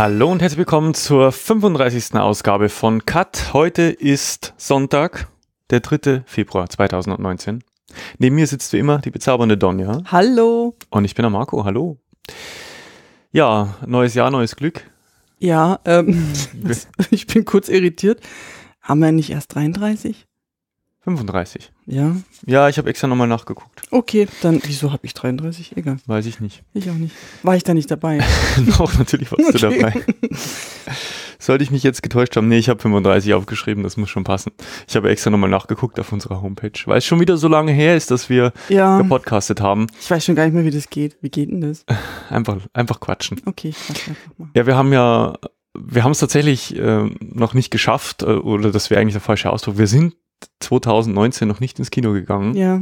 Hallo und herzlich willkommen zur 35. Ausgabe von Cut. Heute ist Sonntag, der 3. Februar 2019. Neben mir sitzt wie immer die bezaubernde Donja. Hallo. Und ich bin der Marco. Hallo. Ja, neues Jahr, neues Glück. Ja, ähm, ich bin kurz irritiert. Haben wir nicht erst 33? 35. Ja? Ja, ich habe extra nochmal nachgeguckt. Okay, dann, wieso habe ich 33? Egal. Weiß ich nicht. Ich auch nicht. War ich da nicht dabei? Doch, natürlich warst okay. du dabei. Sollte ich mich jetzt getäuscht haben? Nee, ich habe 35 aufgeschrieben, das muss schon passen. Ich habe extra nochmal nachgeguckt auf unserer Homepage, weil es schon wieder so lange her ist, dass wir ja. gepodcastet haben. Ich weiß schon gar nicht mehr, wie das geht. Wie geht denn das? Einfach, einfach quatschen. Okay, ich quatsche einfach mal. Ja, wir haben ja wir haben es tatsächlich äh, noch nicht geschafft, äh, oder das wäre eigentlich der falsche Ausdruck. Wir sind 2019 noch nicht ins Kino gegangen. Ja.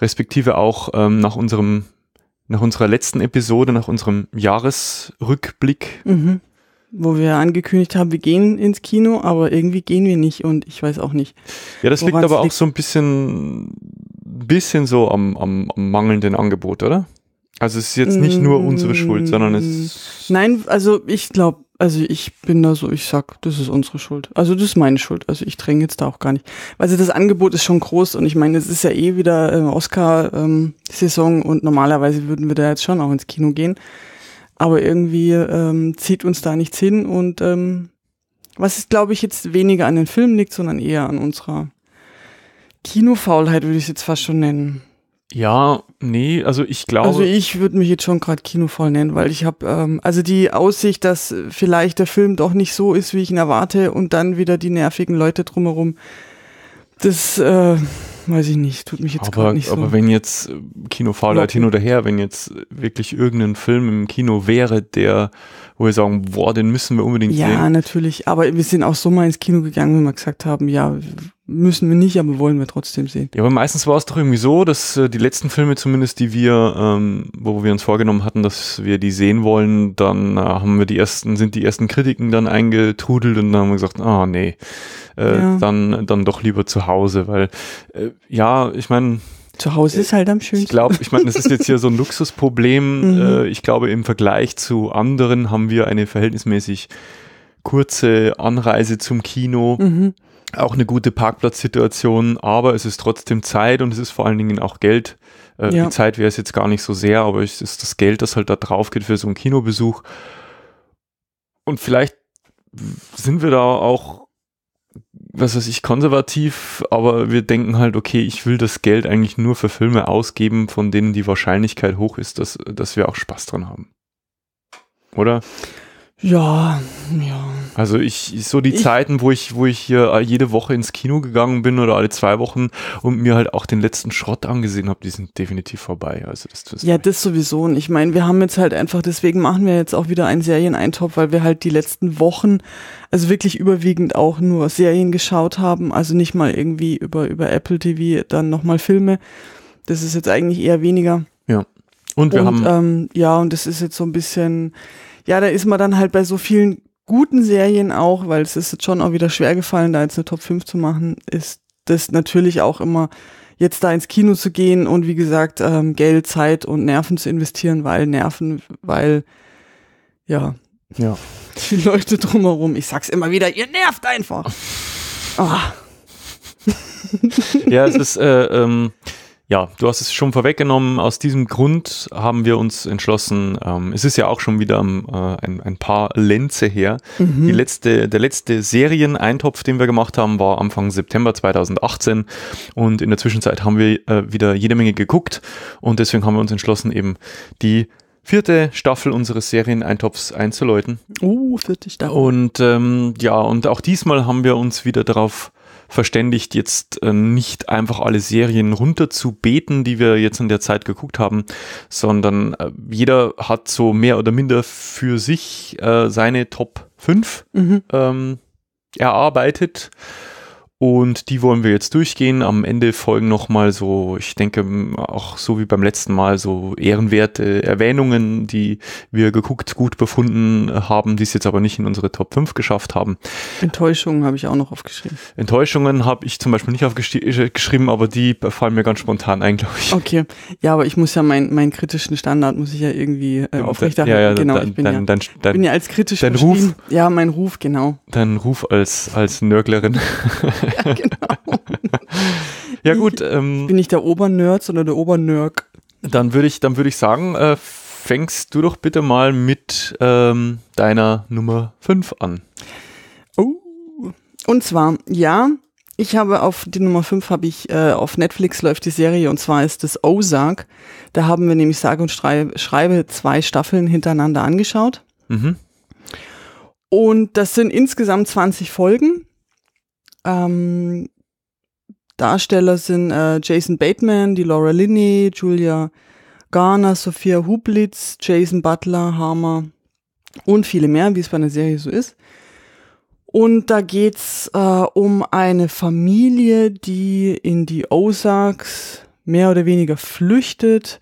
Respektive auch ähm, nach unserem, nach unserer letzten Episode, nach unserem Jahresrückblick. Mhm. Wo wir angekündigt haben, wir gehen ins Kino, aber irgendwie gehen wir nicht und ich weiß auch nicht. Ja, das liegt aber liegt. auch so ein bisschen, bisschen so am, am, am mangelnden Angebot, oder? Also es ist jetzt nicht nur unsere Schuld, sondern es. Nein, also ich glaube, also ich bin da so, ich sag, das ist unsere Schuld. Also das ist meine Schuld. Also ich dränge jetzt da auch gar nicht. Also das Angebot ist schon groß und ich meine, es ist ja eh wieder äh, Oscar-Saison ähm, und normalerweise würden wir da jetzt schon auch ins Kino gehen. Aber irgendwie ähm, zieht uns da nichts hin und ähm, was ist, glaube ich, jetzt weniger an den Filmen liegt, sondern eher an unserer Kinofaulheit, würde ich es jetzt fast schon nennen. Ja, nee, also ich glaube. Also ich würde mich jetzt schon gerade kinovoll nennen, weil ich habe, ähm, also die Aussicht, dass vielleicht der Film doch nicht so ist, wie ich ihn erwarte und dann wieder die nervigen Leute drumherum, das äh, weiß ich nicht, tut mich jetzt gerade nicht so. Aber wenn jetzt äh, Kino halt hin oder her, wenn jetzt wirklich irgendein Film im Kino wäre, der wo wir sagen, boah, den müssen wir unbedingt ja, sehen. Ja, natürlich. Aber wir sind auch so mal ins Kino gegangen, wenn wir gesagt haben, ja, müssen wir nicht, aber wollen wir trotzdem sehen. Ja, aber meistens war es doch irgendwie so, dass äh, die letzten Filme zumindest, die wir, ähm, wo wir uns vorgenommen hatten, dass wir die sehen wollen, dann äh, haben wir die ersten, sind die ersten Kritiken dann eingetrudelt und dann haben wir gesagt, ah oh, nee, äh, ja. dann, dann doch lieber zu Hause, weil äh, ja, ich meine, zu Hause ist halt am schönsten. Ich glaube, ich meine, das ist jetzt hier so ein Luxusproblem. Mhm. Äh, ich glaube, im Vergleich zu anderen haben wir eine verhältnismäßig kurze Anreise zum Kino. Mhm. Auch eine gute Parkplatzsituation, aber es ist trotzdem Zeit und es ist vor allen Dingen auch Geld. Äh, ja. Die Zeit wäre es jetzt gar nicht so sehr, aber es ist das Geld, das halt da drauf geht für so einen Kinobesuch. Und vielleicht sind wir da auch was weiß ich, konservativ, aber wir denken halt, okay, ich will das Geld eigentlich nur für Filme ausgeben, von denen die Wahrscheinlichkeit hoch ist, dass, dass wir auch Spaß dran haben. Oder? Ja, ja. Also ich, so die ich, Zeiten, wo ich, wo ich hier äh, jede Woche ins Kino gegangen bin oder alle zwei Wochen und mir halt auch den letzten Schrott angesehen habe, die sind definitiv vorbei. Also das, das ja, das sowieso. Und ich meine, wir haben jetzt halt einfach, deswegen machen wir jetzt auch wieder einen Serieneintopf, weil wir halt die letzten Wochen, also wirklich überwiegend auch nur Serien geschaut haben, also nicht mal irgendwie über, über Apple TV dann nochmal Filme. Das ist jetzt eigentlich eher weniger. Ja. Und wir und, haben. Ähm, ja, und das ist jetzt so ein bisschen ja, da ist man dann halt bei so vielen guten Serien auch, weil es ist jetzt schon auch wieder schwer gefallen, da jetzt eine Top 5 zu machen, ist das natürlich auch immer jetzt da ins Kino zu gehen und wie gesagt ähm, Geld, Zeit und Nerven zu investieren, weil Nerven, weil ja, ja. die Leute drumherum, ich sag's immer wieder, ihr nervt einfach. Oh. ja, es ist äh, ähm, ja, du hast es schon vorweggenommen. Aus diesem Grund haben wir uns entschlossen, ähm, es ist ja auch schon wieder ähm, ein, ein, paar Lenze her. Mhm. Letzte, der letzte Serieneintopf, den wir gemacht haben, war Anfang September 2018. Und in der Zwischenzeit haben wir äh, wieder jede Menge geguckt. Und deswegen haben wir uns entschlossen, eben die vierte Staffel unseres Serieneintopfs einzuläuten. Oh, vierte Staffel. Und ähm, ja, und auch diesmal haben wir uns wieder darauf äh, verständigt, jetzt äh, nicht einfach alle Serien runterzubeten, die wir jetzt in der Zeit geguckt haben, sondern äh, jeder hat so mehr oder minder für sich äh, seine Top 5 mhm. ähm, erarbeitet. Und die wollen wir jetzt durchgehen. Am Ende folgen nochmal so, ich denke, auch so wie beim letzten Mal, so ehrenwerte Erwähnungen, die wir geguckt, gut befunden haben, die es jetzt aber nicht in unsere Top 5 geschafft haben. Enttäuschungen habe ich auch noch aufgeschrieben. Enttäuschungen habe ich zum Beispiel nicht aufgeschrieben, äh, aber die fallen mir ganz spontan ein, glaube ich. Okay. Ja, aber ich muss ja meinen mein kritischen Standard muss ich ja irgendwie äh, aufrechterhalten. Ja, ja, genau, dein, ich bin, dein, ja, dein, dein, bin ja als kritisch dein Ruf, Ja, mein Ruf, genau. Dein Ruf als, als Nörglerin. ja, genau. ja, gut. Ähm, Bin ich der Obernerd oder der Obernerk? Dann würde ich, würd ich sagen, äh, fängst du doch bitte mal mit ähm, deiner Nummer 5 an. Oh. Und zwar, ja, ich habe auf die Nummer 5 habe ich, äh, auf Netflix läuft die Serie und zwar ist das Ozark. Da haben wir nämlich sage und schreibe zwei Staffeln hintereinander angeschaut. Mhm. Und das sind insgesamt 20 Folgen. Ähm, Darsteller sind äh, Jason Bateman, die Laura Linney, Julia Garner, Sophia Hublitz, Jason Butler, Harmer und viele mehr, wie es bei einer Serie so ist. Und da geht's äh, um eine Familie, die in die Ozarks mehr oder weniger flüchtet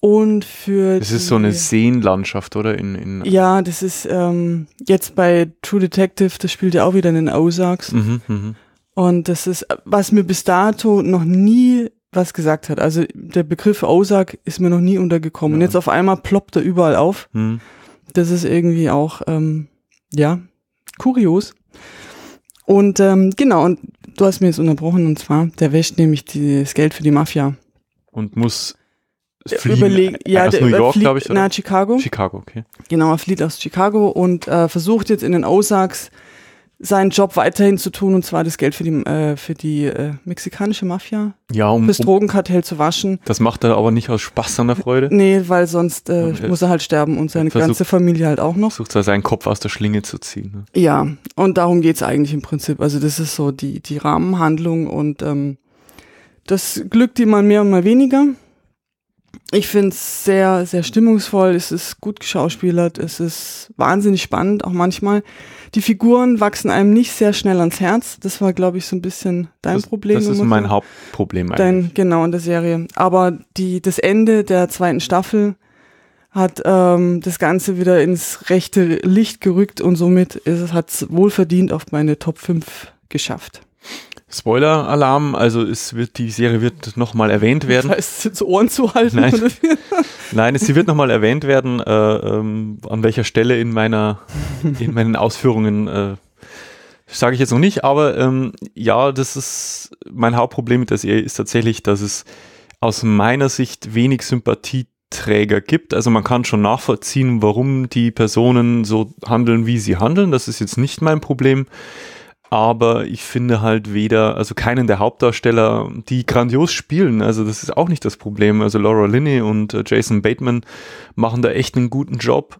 und für. Das ist so eine Seenlandschaft, oder? In, in ja, das ist ähm, jetzt bei True Detective, das spielt ja auch wieder in den Ozarks. Mhm, mh. Und das ist, was mir bis dato noch nie was gesagt hat. Also der Begriff Ozark ist mir noch nie untergekommen. Ja. Und jetzt auf einmal ploppt er überall auf. Mhm. Das ist irgendwie auch, ähm, ja, kurios. Und ähm, genau, und du hast mir jetzt unterbrochen, und zwar, der wäscht nämlich die, das Geld für die Mafia. Und muss Fliegen. Überlegen, ja, aus New York, glaube ich. Oder? Na, Chicago. Chicago, okay. Genau, er flieht aus Chicago und äh, versucht jetzt in den Ozarks seinen Job weiterhin zu tun und zwar das Geld für die, äh, für die äh, mexikanische Mafia. Ja, um das Drogenkartell zu waschen. Das macht er aber nicht aus Spaß, sondern Freude. Nee, weil sonst äh, muss er halt sterben und seine versucht, ganze Familie halt auch noch. Versucht er seinen Kopf aus der Schlinge zu ziehen. Ne? Ja, und darum geht's eigentlich im Prinzip. Also das ist so die, die Rahmenhandlung und ähm, das glückt ihm mal mehr und mal weniger ich finde es sehr, sehr stimmungsvoll. Es ist gut geschauspielert. Es ist wahnsinnig spannend, auch manchmal. Die Figuren wachsen einem nicht sehr schnell ans Herz. Das war, glaube ich, so ein bisschen dein das, Problem. Das ist mein Hauptproblem eigentlich. Dein, genau, in der Serie. Aber die, das Ende der zweiten Staffel hat ähm, das Ganze wieder ins rechte Licht gerückt und somit ist, hat es wohlverdient auf meine Top 5 geschafft. Spoiler-Alarm, also es wird, die Serie wird nochmal erwähnt werden. Das heißt, jetzt Ohren zu halten? Nein, Nein sie wird nochmal erwähnt werden, äh, ähm, an welcher Stelle in meiner, in meinen Ausführungen äh, sage ich jetzt noch nicht, aber ähm, ja, das ist mein Hauptproblem mit der Serie ist tatsächlich, dass es aus meiner Sicht wenig Sympathieträger gibt. Also man kann schon nachvollziehen, warum die Personen so handeln, wie sie handeln. Das ist jetzt nicht mein Problem aber ich finde halt weder, also keinen der Hauptdarsteller, die grandios spielen. Also das ist auch nicht das Problem. Also Laura Linney und äh, Jason Bateman machen da echt einen guten Job.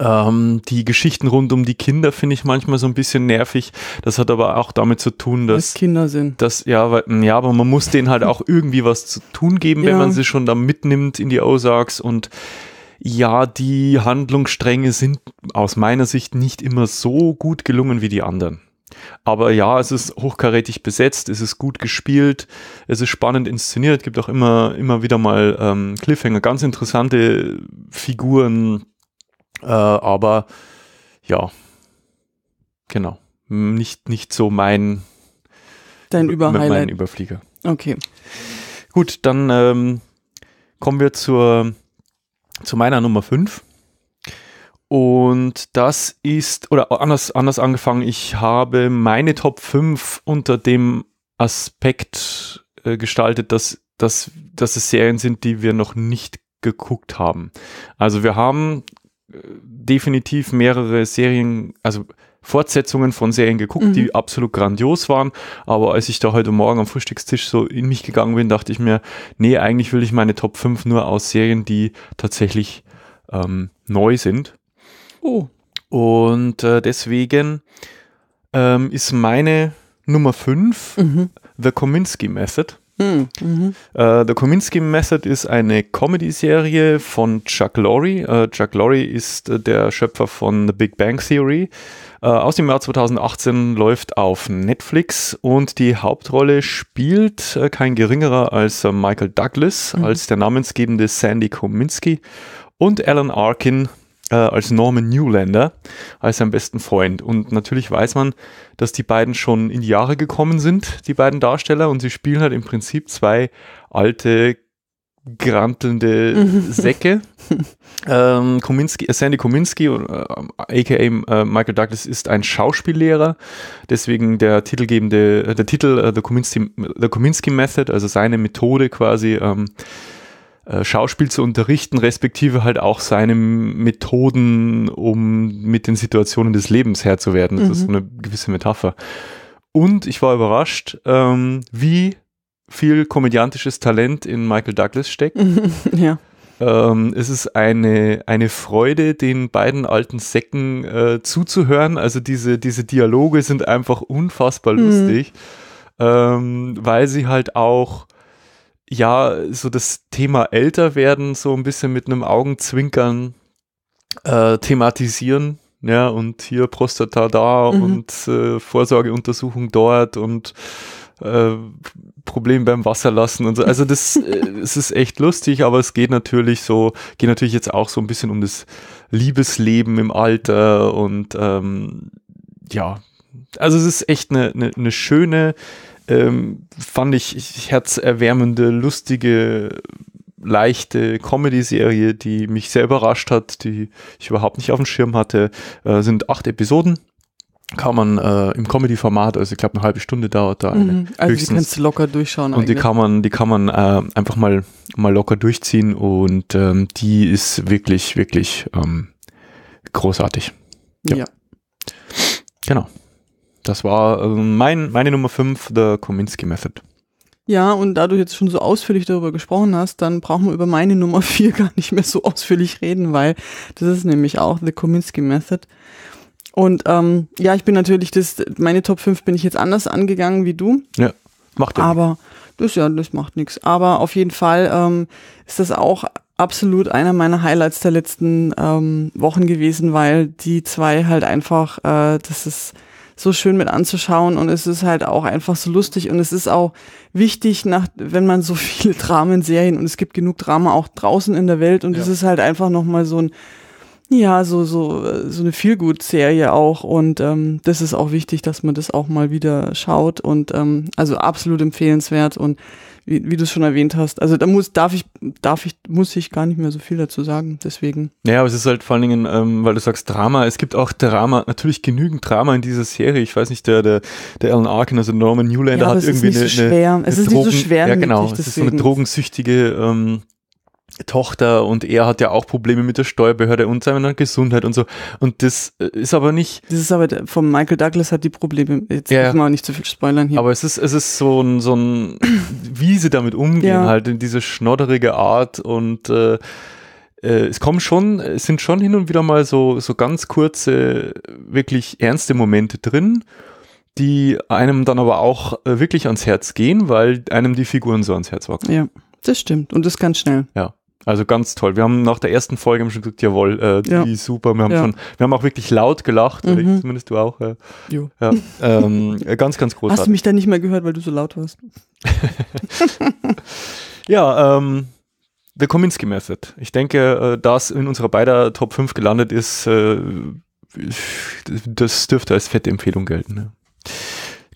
Ähm, die Geschichten rund um die Kinder finde ich manchmal so ein bisschen nervig. Das hat aber auch damit zu tun, dass Weil's Kinder sind. Dass, ja, weil, ja, aber man muss denen halt auch irgendwie was zu tun geben, ja. wenn man sie schon da mitnimmt in die Ozarks und ja, die Handlungsstränge sind aus meiner Sicht nicht immer so gut gelungen wie die anderen. Aber ja, es ist hochkarätig besetzt, es ist gut gespielt, es ist spannend inszeniert, gibt auch immer, immer wieder mal ähm, Cliffhanger, ganz interessante Figuren, äh, aber ja, genau, nicht, nicht so mein, Dein Über mein Überflieger. Okay. Gut, dann ähm, kommen wir zur, zu meiner Nummer 5. Und das ist, oder anders, anders angefangen, ich habe meine Top 5 unter dem Aspekt äh, gestaltet, dass, dass, dass es Serien sind, die wir noch nicht geguckt haben. Also wir haben äh, definitiv mehrere Serien, also Fortsetzungen von Serien geguckt, mhm. die absolut grandios waren. Aber als ich da heute Morgen am Frühstückstisch so in mich gegangen bin, dachte ich mir, nee, eigentlich will ich meine Top 5 nur aus Serien, die tatsächlich ähm, neu sind. Oh. Und äh, deswegen ähm, ist meine Nummer 5 mhm. The Kominsky Method. Hm, mhm. Äh, The Kominsky Method ist eine Comedy-Serie von Chuck Lorre. Äh, Chuck Lorre ist äh, der Schöpfer von The Big Bang Theory. Äh, aus dem Jahr 2018 läuft auf Netflix und die Hauptrolle spielt äh, kein geringerer als Michael Douglas, mhm. als der namensgebende Sandy Kominsky und Alan Arkin, äh, als Norman Newlander, als sein besten Freund. Und natürlich weiß man, dass die beiden schon in die Jahre gekommen sind, die beiden Darsteller, und sie spielen halt im Prinzip zwei alte grantelnde mhm. Säcke. ähm, Kominsky, äh, Sandy Kominski, äh, aka äh, Michael Douglas, ist ein Schauspiellehrer. Deswegen der titelgebende, äh, der Titel äh, The, Kominsky, The Kominsky Method, also seine Methode quasi, ähm, äh, Schauspiel zu unterrichten, respektive halt auch seine Methoden, um mit den Situationen des Lebens Herr zu werden. Das mhm. ist so eine gewisse Metapher. Und ich war überrascht, ähm, wie viel komödiantisches Talent in Michael Douglas steckt. ja. Ähm, es ist eine, eine Freude, den beiden alten Säcken äh, zuzuhören. Also diese, diese Dialoge sind einfach unfassbar mhm. lustig, ähm, weil sie halt auch ja, so das Thema älter werden so ein bisschen mit einem Augenzwinkern äh, thematisieren. Ja, und hier Prostata da mhm. und äh, Vorsorgeuntersuchung dort und äh, Problem beim Wasser lassen und so. Also das, äh, es ist echt lustig, aber es geht natürlich so, geht natürlich jetzt auch so ein bisschen um das Liebesleben im Alter und ähm, ja, also es ist echt eine, eine, eine schöne, ähm, fand ich herzerwärmende, lustige, leichte Comedy-Serie, die mich sehr überrascht hat, die ich überhaupt nicht auf dem Schirm hatte. Äh, sind acht Episoden kann man äh, im Comedy-Format, also ich glaube eine halbe Stunde dauert da eine. Mhm. Also höchstens. die kannst du locker durchschauen. Und eigentlich. die kann man, die kann man äh, einfach mal, mal locker durchziehen und ähm, die ist wirklich, wirklich ähm, großartig. Ja. ja. Genau das war ähm, mein, meine Nummer 5, The Kominsky Method. Ja, und da du jetzt schon so ausführlich darüber gesprochen hast, dann brauchen wir über meine Nummer 4 gar nicht mehr so ausführlich reden, weil das ist nämlich auch The Kominsky Method. Und ähm, ja, ich bin natürlich, das, meine Top 5 bin ich jetzt anders angegangen wie du. Ja, macht ja. Aber das ja, das macht nichts. Aber auf jeden Fall ähm, ist das auch absolut einer meiner Highlights der letzten ähm, Wochen gewesen, weil die zwei halt einfach, äh, das ist so schön mit anzuschauen und es ist halt auch einfach so lustig und es ist auch wichtig, nach, wenn man so viele Dramenserien und es gibt genug Drama auch draußen in der Welt und es ist halt einfach nochmal so ein, ja, so, so, äh, so eine Feelgood-Serie auch und ähm, das ist auch wichtig, dass man das auch mal wieder schaut und ähm, also absolut empfehlenswert und wie, wie du es schon erwähnt hast. Also da muss, darf ich, darf ich, muss ich gar nicht mehr so viel dazu sagen. Deswegen. Ja, aber es ist halt vor allen Dingen, ähm, weil du sagst Drama, es gibt auch Drama, natürlich genügend Drama in dieser Serie. Ich weiß nicht, der, der, der Alan Arkin, also Norman Newlander ja, hat irgendwie eine. Es ist nicht so schwer. Eine, eine es ist Drogen, nicht so schwer. Ja, genau. es ist so eine drogensüchtige ähm, Tochter und er hat ja auch Probleme mit der Steuerbehörde und seiner Gesundheit und so. Und das äh, ist aber nicht. Das ist aber von Michael Douglas hat die Probleme. Jetzt ja, müssen wir auch nicht zu viel spoilern hier. Aber es ist, es ist so ein, so ein, wie sie damit umgehen, ja. halt in diese schnodderige Art und äh, äh es kommen schon, es sind schon hin und wieder mal so, so ganz kurze, wirklich ernste Momente drin, die einem dann aber auch äh, wirklich ans Herz gehen, weil einem die Figuren so ans Herz wachsen. Ja, das stimmt. Und das ganz schnell. Ja. Also ganz toll. Wir haben nach der ersten Folge schon gesagt, jawohl, äh, die ja. ist super. Wir haben, ja. schon, wir haben auch wirklich laut gelacht, mhm. ich, zumindest du auch. Äh, jo. Ja, ähm, äh, ganz, ganz großartig. Hast du mich dann nicht mehr gehört, weil du so laut warst? ja, ähm, The Kominsky Method. Ich denke, äh, da in unserer beider Top 5 gelandet ist, äh, das dürfte als fette Empfehlung gelten. Ne?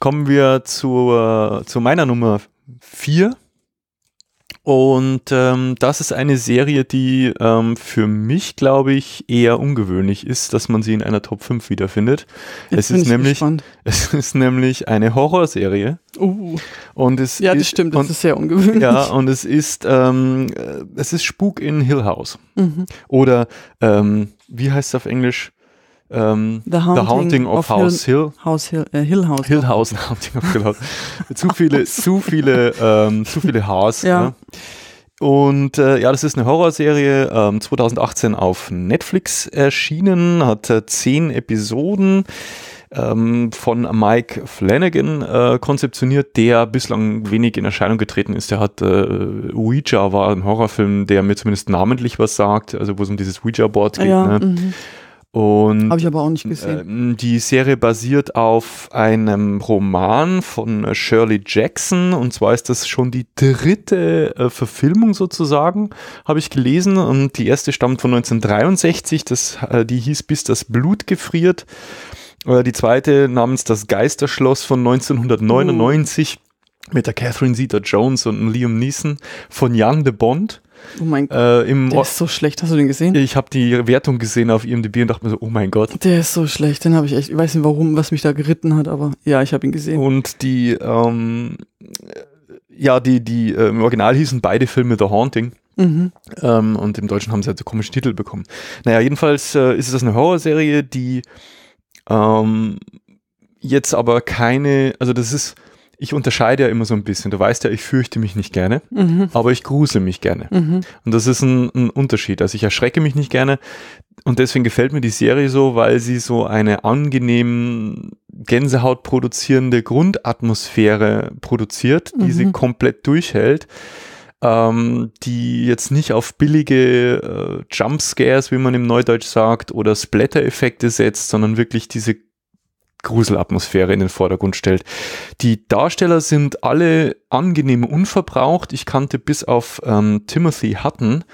Kommen wir zu, äh, zu meiner Nummer 4. Und ähm, das ist eine Serie, die ähm, für mich, glaube ich, eher ungewöhnlich ist, dass man sie in einer Top 5 wiederfindet. es ist, nämlich, es ist nämlich eine Horrorserie. Uh. Und es ja, das ist, stimmt, das ist sehr ungewöhnlich. Ja, und es ist, ähm, äh, es ist Spuk in Hill House. Mhm. Oder, ähm, wie heißt es auf Englisch? ähm, The, Haunting The, Haunting of, of House Hill. Hill. House Hill, äh, Hill House. Hill House, Haunting of Hill House. zu viele, zu viele, ähm, zu viele Haars. Ja. Ne? Und äh, ja, das ist eine Horrorserie, ähm, 2018 auf Netflix erschienen, hat äh, zehn Episoden ähm, von Mike Flanagan äh, konzeptioniert, der bislang wenig in Erscheinung getreten ist. Der hat äh, Ouija war ein Horrorfilm, der mir zumindest namentlich was sagt, also wo es um dieses Ouija-Board geht. Ja, ne? Mhm. Und habe ich aber auch nicht gesehen. Äh, die Serie basiert auf einem Roman von äh, Shirley Jackson und zwar ist das schon die dritte äh, Verfilmung sozusagen, habe ich gelesen und die erste stammt von 1963, das, die hieß Bis das Blut gefriert. Die zweite namens Das Geisterschloss von 1999 uh. mit der Catherine Zeta-Jones und Liam Neeson von Jan de Bond. Oh mein Gott. Äh, der ist so schlecht. Hast du den gesehen? Ich habe die Wertung gesehen auf IMDb und dachte mir so, oh mein Gott. Der ist so schlecht. Den habe ich echt. Ich weiß nicht warum, was mich da geritten hat, aber ja, ich habe ihn gesehen. Und die, ähm, ja, die, die äh, im Original hießen beide Filme The Haunting. Mhm. Ähm, und im Deutschen haben sie halt so komische Titel bekommen. Naja, jedenfalls äh, ist es eine Horrorserie, die ähm, jetzt aber keine, also das ist ich unterscheide ja immer so ein bisschen. Du weißt ja, ich fürchte mich nicht gerne, mhm. aber ich grusel mich gerne. Mhm. Und das ist ein, ein, Unterschied. Also ich erschrecke mich nicht gerne und deswegen gefällt mir die Serie so, weil sie so eine angenehm Gänsehaut produzierende Grundatmosphäre produziert, die mhm. sie komplett durchhält ähm, die jetzt nicht auf billige äh, Jumpscares, wie man im Neudeutsch sagt, oder Splatter-Effekte setzt, sondern wirklich diese Gruselatmosphäre in den Vordergrund stellt. Die Darsteller sind alle angenehm unverbraucht. Ich kannte bis auf ähm, Timothy Hutton,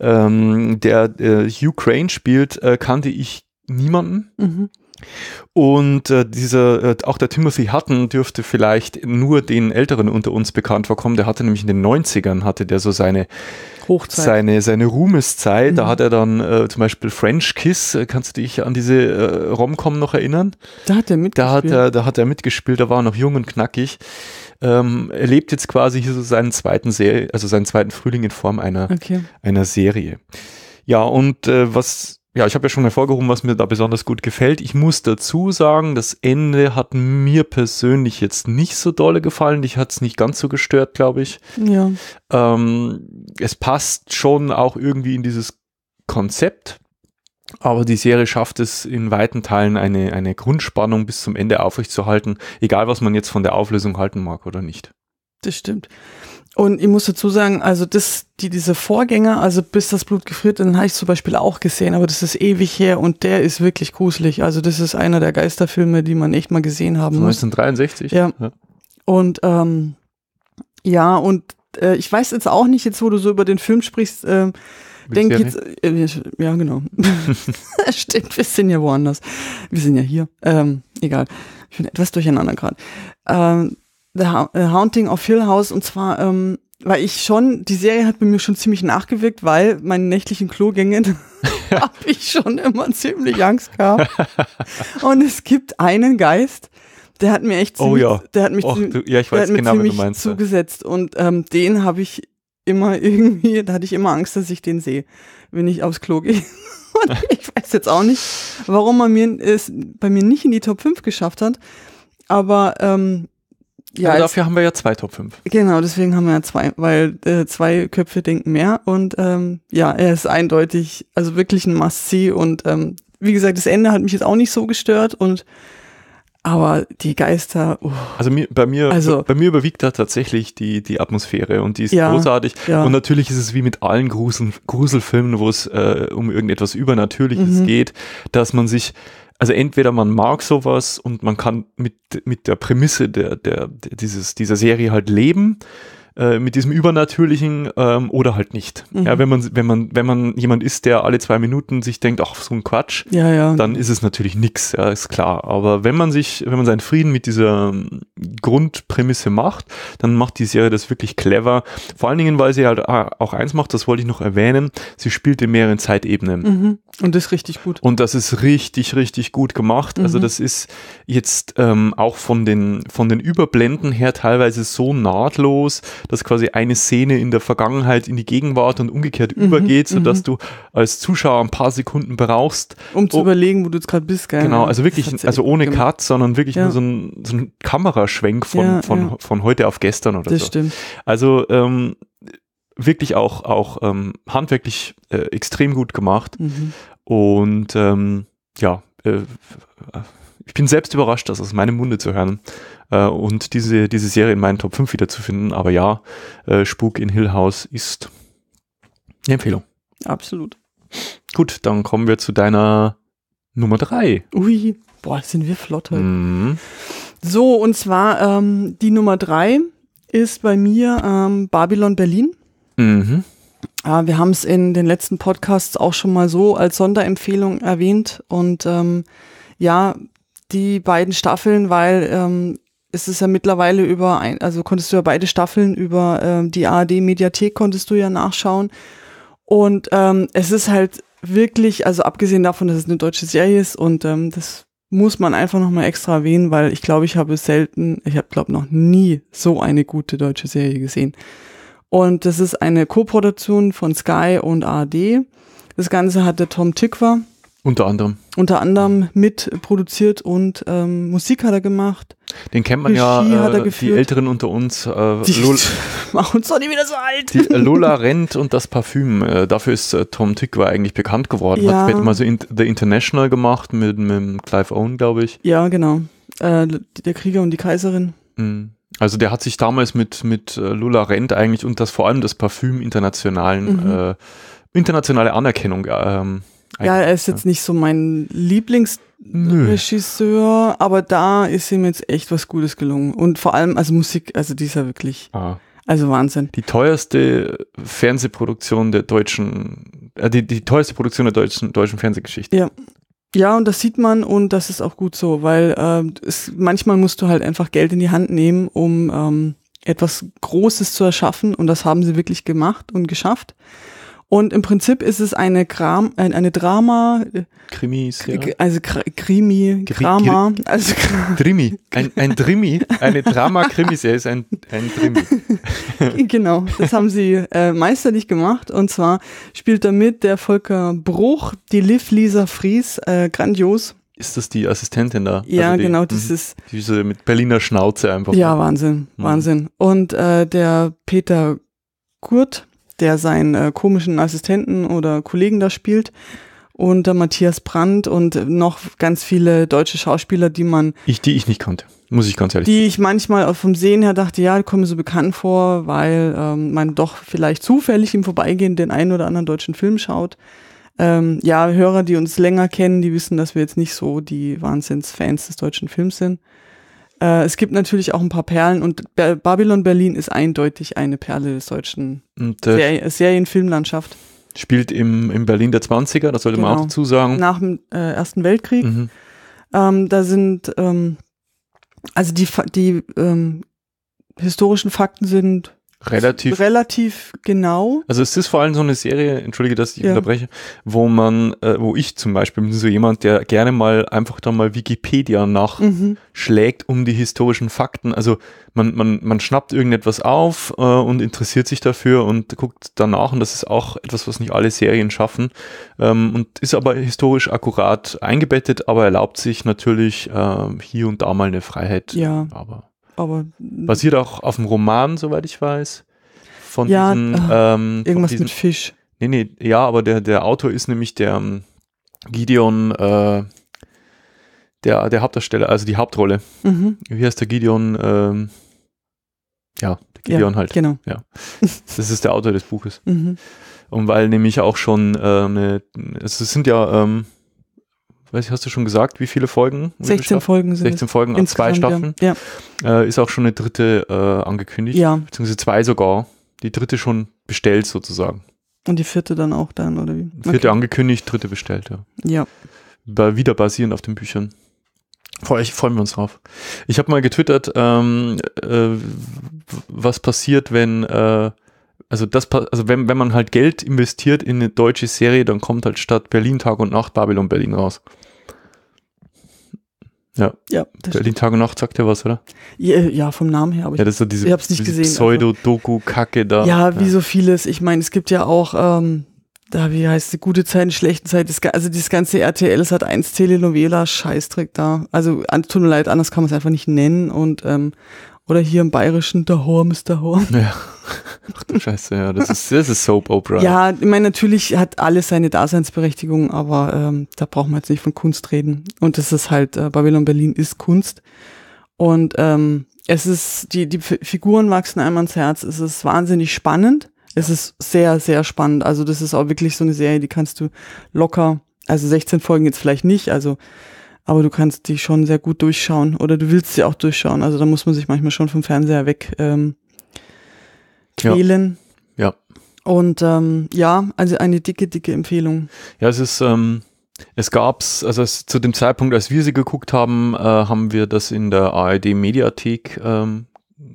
ähm, der äh, Hugh Crane spielt, äh, kannte ich niemanden. Mhm. Und äh, dieser, äh, auch der Timothy Hutton dürfte vielleicht nur den Älteren unter uns bekannt vorkommen. Der hatte nämlich in den 90ern, hatte der so seine Hochzeit. seine, seine Ruhmeszeit. Mhm. Da hat er dann äh, zum Beispiel French Kiss, äh, kannst du dich an diese äh, Rom-Com noch erinnern? Da hat er mitgespielt. Da hat er, da hat er mitgespielt, da war er noch jung und knackig. Ähm, er lebt jetzt quasi hier so seinen zweiten Serie, also seinen zweiten Frühling in Form einer, okay. einer Serie. Ja, und äh, was ja, ich habe ja schon hervorgehoben, was mir da besonders gut gefällt. Ich muss dazu sagen, das Ende hat mir persönlich jetzt nicht so dolle gefallen. Dich hat es nicht ganz so gestört, glaube ich. Ja. Ähm, es passt schon auch irgendwie in dieses Konzept, aber die Serie schafft es in weiten Teilen eine, eine Grundspannung bis zum Ende aufrechtzuerhalten, egal was man jetzt von der Auflösung halten mag oder nicht. Das stimmt. Und ich muss dazu sagen, also das, die, diese Vorgänger, also bis das Blut gefriert, dann habe ich zum Beispiel auch gesehen, aber das ist ewig her und der ist wirklich gruselig. Also das ist einer der Geisterfilme, die man echt mal gesehen haben muss. 1963? Ja. ja. Und ähm, ja, und äh, ich weiß jetzt auch nicht, jetzt wo du so über den Film sprichst, äh, denke jetzt, äh, ja genau. Stimmt, wir sind ja woanders. Wir sind ja hier. Ähm, egal. Ich bin etwas durcheinander gerade. Ähm, The äh, Haunting of Hill House und zwar, ähm, weil ich schon, die Serie hat bei mir schon ziemlich nachgewirkt, weil meinen nächtlichen Klogängen habe ich schon immer ziemlich Angst gehabt. und es gibt einen Geist, der hat mir echt oh ziemlich, oh, ja. der hat mich, Och, du, ja, ich weiß der genau, ziemlich meinst, zugesetzt und ähm, den habe ich immer irgendwie, da hatte ich immer Angst, dass ich den sehe, wenn ich aufs Klo gehe. Und ich weiß jetzt auch nicht, warum man mir es bei mir nicht in die Top 5 geschafft hat. Aber ähm, ja, aber dafür haben wir ja zwei Top 5. Genau, deswegen haben wir ja zwei, weil äh, zwei Köpfe denken mehr und ähm, ja, er ist eindeutig, also wirklich ein Must-See und ähm, wie gesagt, das Ende hat mich jetzt auch nicht so gestört und aber die Geister. Uff. Also mir, bei mir, also, bei mir überwiegt da tatsächlich die, die Atmosphäre und die ist ja, großartig. Ja. Und natürlich ist es wie mit allen Grusel, Gruselfilmen, wo es äh, um irgendetwas Übernatürliches mhm. geht, dass man sich also entweder man mag sowas und man kann mit, mit der Prämisse der, der, der dieses, dieser Serie halt leben, äh, mit diesem Übernatürlichen ähm, oder halt nicht. Mhm. Ja, wenn man, wenn man, wenn man jemand ist, der alle zwei Minuten sich denkt, ach, so ein Quatsch, ja, ja. dann ist es natürlich nix, ja, ist klar. Aber wenn man sich, wenn man seinen Frieden mit dieser ähm, Grundprämisse macht, dann macht die Serie das wirklich clever. Vor allen Dingen, weil sie halt ah, auch eins macht, das wollte ich noch erwähnen, sie spielt in mehreren Zeitebenen. Mhm. Und das ist richtig gut. Und das ist richtig, richtig gut gemacht. Also mhm. Also das ist jetzt ähm, auch von den, von den Überblenden her teilweise so nahtlos, dass quasi eine Szene in der Vergangenheit in die Gegenwart und umgekehrt mhm, übergeht, sodass mhm. du als Zuschauer ein paar Sekunden brauchst. Um zu oh, überlegen, wo du jetzt gerade bist, gell? Genau, also wirklich, also ohne genau. Cut, sondern wirklich ja. nur so ein, so ein Kameraschwenk von, ja, von, ja. von heute auf gestern oder das so. Das stimmt. Also ähm, wirklich auch, auch ähm, handwerklich äh, extrem gut gemacht. Mhm. Und ähm, ja, äh, ich bin selbst überrascht, das aus meinem Munde zu hören äh, und diese, diese Serie in meinen Top 5 wiederzufinden. Aber ja, äh, Spuk in Hill House ist eine Empfehlung. Absolut. Gut, dann kommen wir zu deiner Nummer 3. Ui, boah, sind wir flott. Mm. So, und zwar ähm, die Nummer 3 ist bei mir ähm, Babylon Berlin. Mhm. Äh, wir haben es in den letzten Podcasts auch schon mal so als Sonderempfehlung erwähnt und ähm, ja, die beiden Staffeln, weil ähm, es ist ja mittlerweile über, ein, also konntest du ja beide Staffeln über ähm, die ARD-Mediathek konntest du ja nachschauen. Und ähm, es ist halt wirklich, also abgesehen davon, dass es eine deutsche Serie ist und ähm, das muss man einfach nochmal extra erwähnen, weil ich glaube, ich habe selten, ich habe glaube noch nie so eine gute deutsche Serie gesehen. Und das ist eine Co-Produktion von Sky und ARD. Das Ganze hatte Tom Tickwer unter anderem. Unter anderem mit produziert und ähm, Musik hat er gemacht. Den kennt man Regie ja, äh, die Älteren unter uns. Äh, die, Lola, mach uns doch nicht wieder so alt. Die, äh, Lola rennt und das Parfüm. Äh, dafür ist äh, Tom Tykwer eigentlich bekannt geworden. Ja. Hat später mal so in, The International gemacht mit, mit Clive Owen, glaube ich. Ja, genau. Äh, der Krieger und die Kaiserin. Mhm. Also der hat sich damals mit, mit äh, Lola Rent eigentlich und das vor allem das Parfüm internationalen, mhm. äh, internationale Anerkennung ähm, ja, er ist jetzt nicht so mein Lieblingsregisseur, aber da ist ihm jetzt echt was Gutes gelungen. Und vor allem, also Musik, also dieser wirklich. Ah. Also Wahnsinn. Die teuerste Fernsehproduktion der deutschen, äh, die, die teuerste Produktion der deutschen, deutschen Fernsehgeschichte. Ja. Ja, und das sieht man und das ist auch gut so, weil äh, es, manchmal musst du halt einfach Geld in die Hand nehmen, um ähm, etwas Großes zu erschaffen und das haben sie wirklich gemacht und geschafft. Und im Prinzip ist es eine, Gram, äh, eine Drama. Äh, Krimis, ja. Also Krimi, Kri Drama. Also Drimi. Ein, ein Drimi. Eine Drama-Krimiserie ist ein, ein Drimi. genau, das haben sie äh, meisterlich gemacht. Und zwar spielt damit der Volker Bruch, die Liv Lisa Fries, äh, grandios. Ist das die Assistentin da? Ja, also die, genau, das mhm. ist. Diese mit Berliner Schnauze einfach. Ja, Wahnsinn, mhm. Wahnsinn. Und äh, der Peter Gurt, der seinen äh, komischen Assistenten oder Kollegen da spielt. Und der Matthias Brandt und noch ganz viele deutsche Schauspieler, die man. Ich, die ich nicht kannte, muss ich ganz ehrlich Die sagen. ich manchmal vom Sehen her dachte, ja, kommen mir so bekannt vor, weil ähm, man doch vielleicht zufällig im Vorbeigehen den einen oder anderen deutschen Film schaut. Ähm, ja, Hörer, die uns länger kennen, die wissen, dass wir jetzt nicht so die Wahnsinnsfans des deutschen Films sind. Äh, es gibt natürlich auch ein paar Perlen und Be Babylon Berlin ist eindeutig eine Perle des deutschen und, äh, Serienfilmlandschaft. Spielt im, im Berlin der 20er, das sollte genau. man auch dazu sagen. Nach dem äh, Ersten Weltkrieg. Mhm. Ähm, da sind, ähm, also die, die ähm, historischen Fakten sind relativ, relativ genau. Also es ist vor allem so eine Serie, entschuldige, dass ich ja. unterbreche, wo man, äh, wo ich zum Beispiel bin so jemand, der gerne mal einfach da mal Wikipedia nachschlägt mhm. um die historischen Fakten. Also man, man, man schnappt irgendetwas auf äh, und interessiert sich dafür und guckt danach und das ist auch etwas, was nicht alle Serien schaffen ähm, und ist aber historisch akkurat eingebettet, aber erlaubt sich natürlich äh, hier und da mal eine Freiheit. Ja. Aber aber. Basiert auch auf einem Roman, soweit ich weiß. Von ja, diesen, äh, ähm, irgendwas von diesen, mit Fisch. Nee, nee, ja, aber der, der Autor ist nämlich der um, ähm, Gideon, äh, der, der Hauptdarsteller, also die Hauptrolle. Mhm. Wie heißt der Gideon? Ähm, ja, der Gideon ja, halt. Genau. Ja. Das ist der Autor des Buches. Mhm. Und weil nämlich auch schon, äh, eine, also es sind ja, ähm, weiß ich, hast du schon gesagt, wie viele Folgen? 16 Folgen sind 16 Folgen an ah, zwei Staffeln. Ja. Äh, ist auch schon eine dritte äh, angekündigt. Ja. Beziehungsweise zwei sogar. Die dritte schon bestellt sozusagen. Und die vierte dann auch dann, oder wie? Okay. Vierte angekündigt, dritte bestellt, ja. Ja. Bei, wieder basierend auf den Büchern. Freuen wir uns drauf. Ich habe mal getwittert, ähm, äh, was passiert, wenn äh, also das also wenn, wenn man halt Geld investiert in eine deutsche Serie, dann kommt halt statt Berlin Tag und Nacht Babylon Berlin raus. Ja. ja Berlin Tag und Nacht sagt ja was, oder? Ja, ja vom Namen her. Aber ja, das ist so diese, diese also Pseudo-Doku-Kacke da. Ja, wie ja. so vieles. Ich meine, es gibt ja auch, ähm, da wie heißt es, gute Zeiten, schlechte Zeit. also das ganze RTL, es hat eins Telenovela, Scheißtrick da. Also tut mir leid, anders kann man es einfach nicht nennen. Und ähm, oder hier im Bayerischen, der Horm ist der Horm. Ja. Ach du Scheiße, ja, das ist, das ist Soap Opera. Ja, ich meine, natürlich hat alles seine Daseinsberechtigung, aber ähm, da braucht man jetzt nicht von Kunst reden. Und das ist halt, äh, Babylon Berlin ist Kunst. Und ähm, es ist, die, die Figuren wachsen einem ans Herz, es ist wahnsinnig spannend. Es ist sehr, sehr spannend. Also, das ist auch wirklich so eine Serie, die kannst du locker, also 16 Folgen jetzt vielleicht nicht, also aber du kannst die schon sehr gut durchschauen oder du willst sie auch durchschauen. Also da muss man sich manchmal schon vom Fernseher weg ähm, quälen. Ja. ja. Und ähm, ja, also eine dicke, dicke Empfehlung. Ja, es ist, ähm, es gab's, also es, zu dem Zeitpunkt, als wir sie geguckt haben, äh, haben wir das in der ARD Mediathek ähm,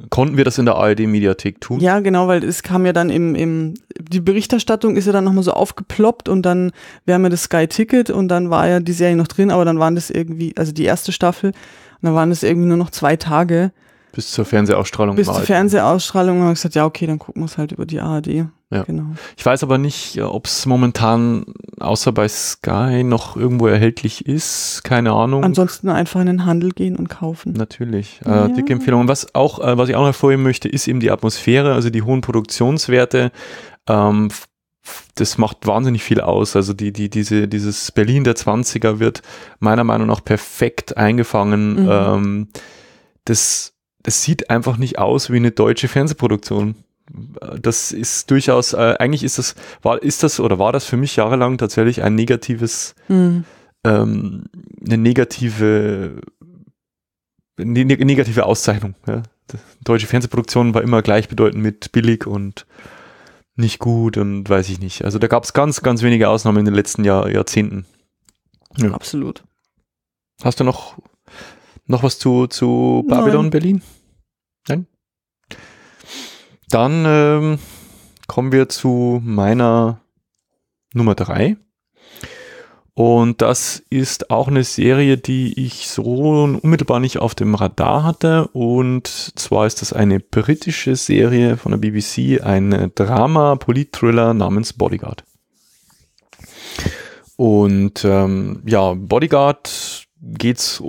Konnten wir das in der ARD-Mediathek tun? Ja, genau, weil es kam ja dann im, im die Berichterstattung ist ja dann nochmal so aufgeploppt und dann, wir haben ja das Sky-Ticket und dann war ja die Serie noch drin, aber dann waren das irgendwie, also die erste Staffel, und dann waren das irgendwie nur noch zwei Tage. Bis zur Fernsehausstrahlung. Bis zur Fernsehausstrahlung und haben wir gesagt, ja, okay, dann gucken wir es halt über die ARD. Ja. Genau. Ich weiß aber nicht, äh, ob es momentan außer bei Sky noch irgendwo erhältlich ist. Keine Ahnung. Ansonsten einfach in den Handel gehen und kaufen. Natürlich. Äh, Dicke Empfehlung. was auch, äh, was ich auch noch hervorheben möchte, ist eben die Atmosphäre, also die hohen Produktionswerte. Ähm, das macht wahnsinnig viel aus. Also die, die, diese, dieses Berlin der 20er wird meiner Meinung nach perfekt eingefangen. Mhm. Ähm, das, das sieht einfach nicht aus wie eine deutsche Fernsehproduktion das ist durchaus, äh, eigentlich ist das, war, ist das oder war das für mich jahrelang tatsächlich ein negatives, mhm. ähm, eine negative, ne, ne, negative Auszeichnung. Ja? Deutsche Fernsehproduktion war immer gleichbedeutend mit billig und nicht gut und weiß ich nicht. Also da gab es ganz, ganz wenige Ausnahmen in den letzten Jahr, Jahrzehnten. Ja. Absolut. Hast du noch, noch was zu, zu Babylon Nein. Berlin? Nein? Dann ähm, kommen wir zu meiner Nummer drei Und das ist auch eine Serie, die ich so unmittelbar nicht auf dem Radar hatte. Und zwar ist das eine britische Serie von der BBC, ein Drama, Politthriller namens Bodyguard. Und ähm, ja, Bodyguard geht's,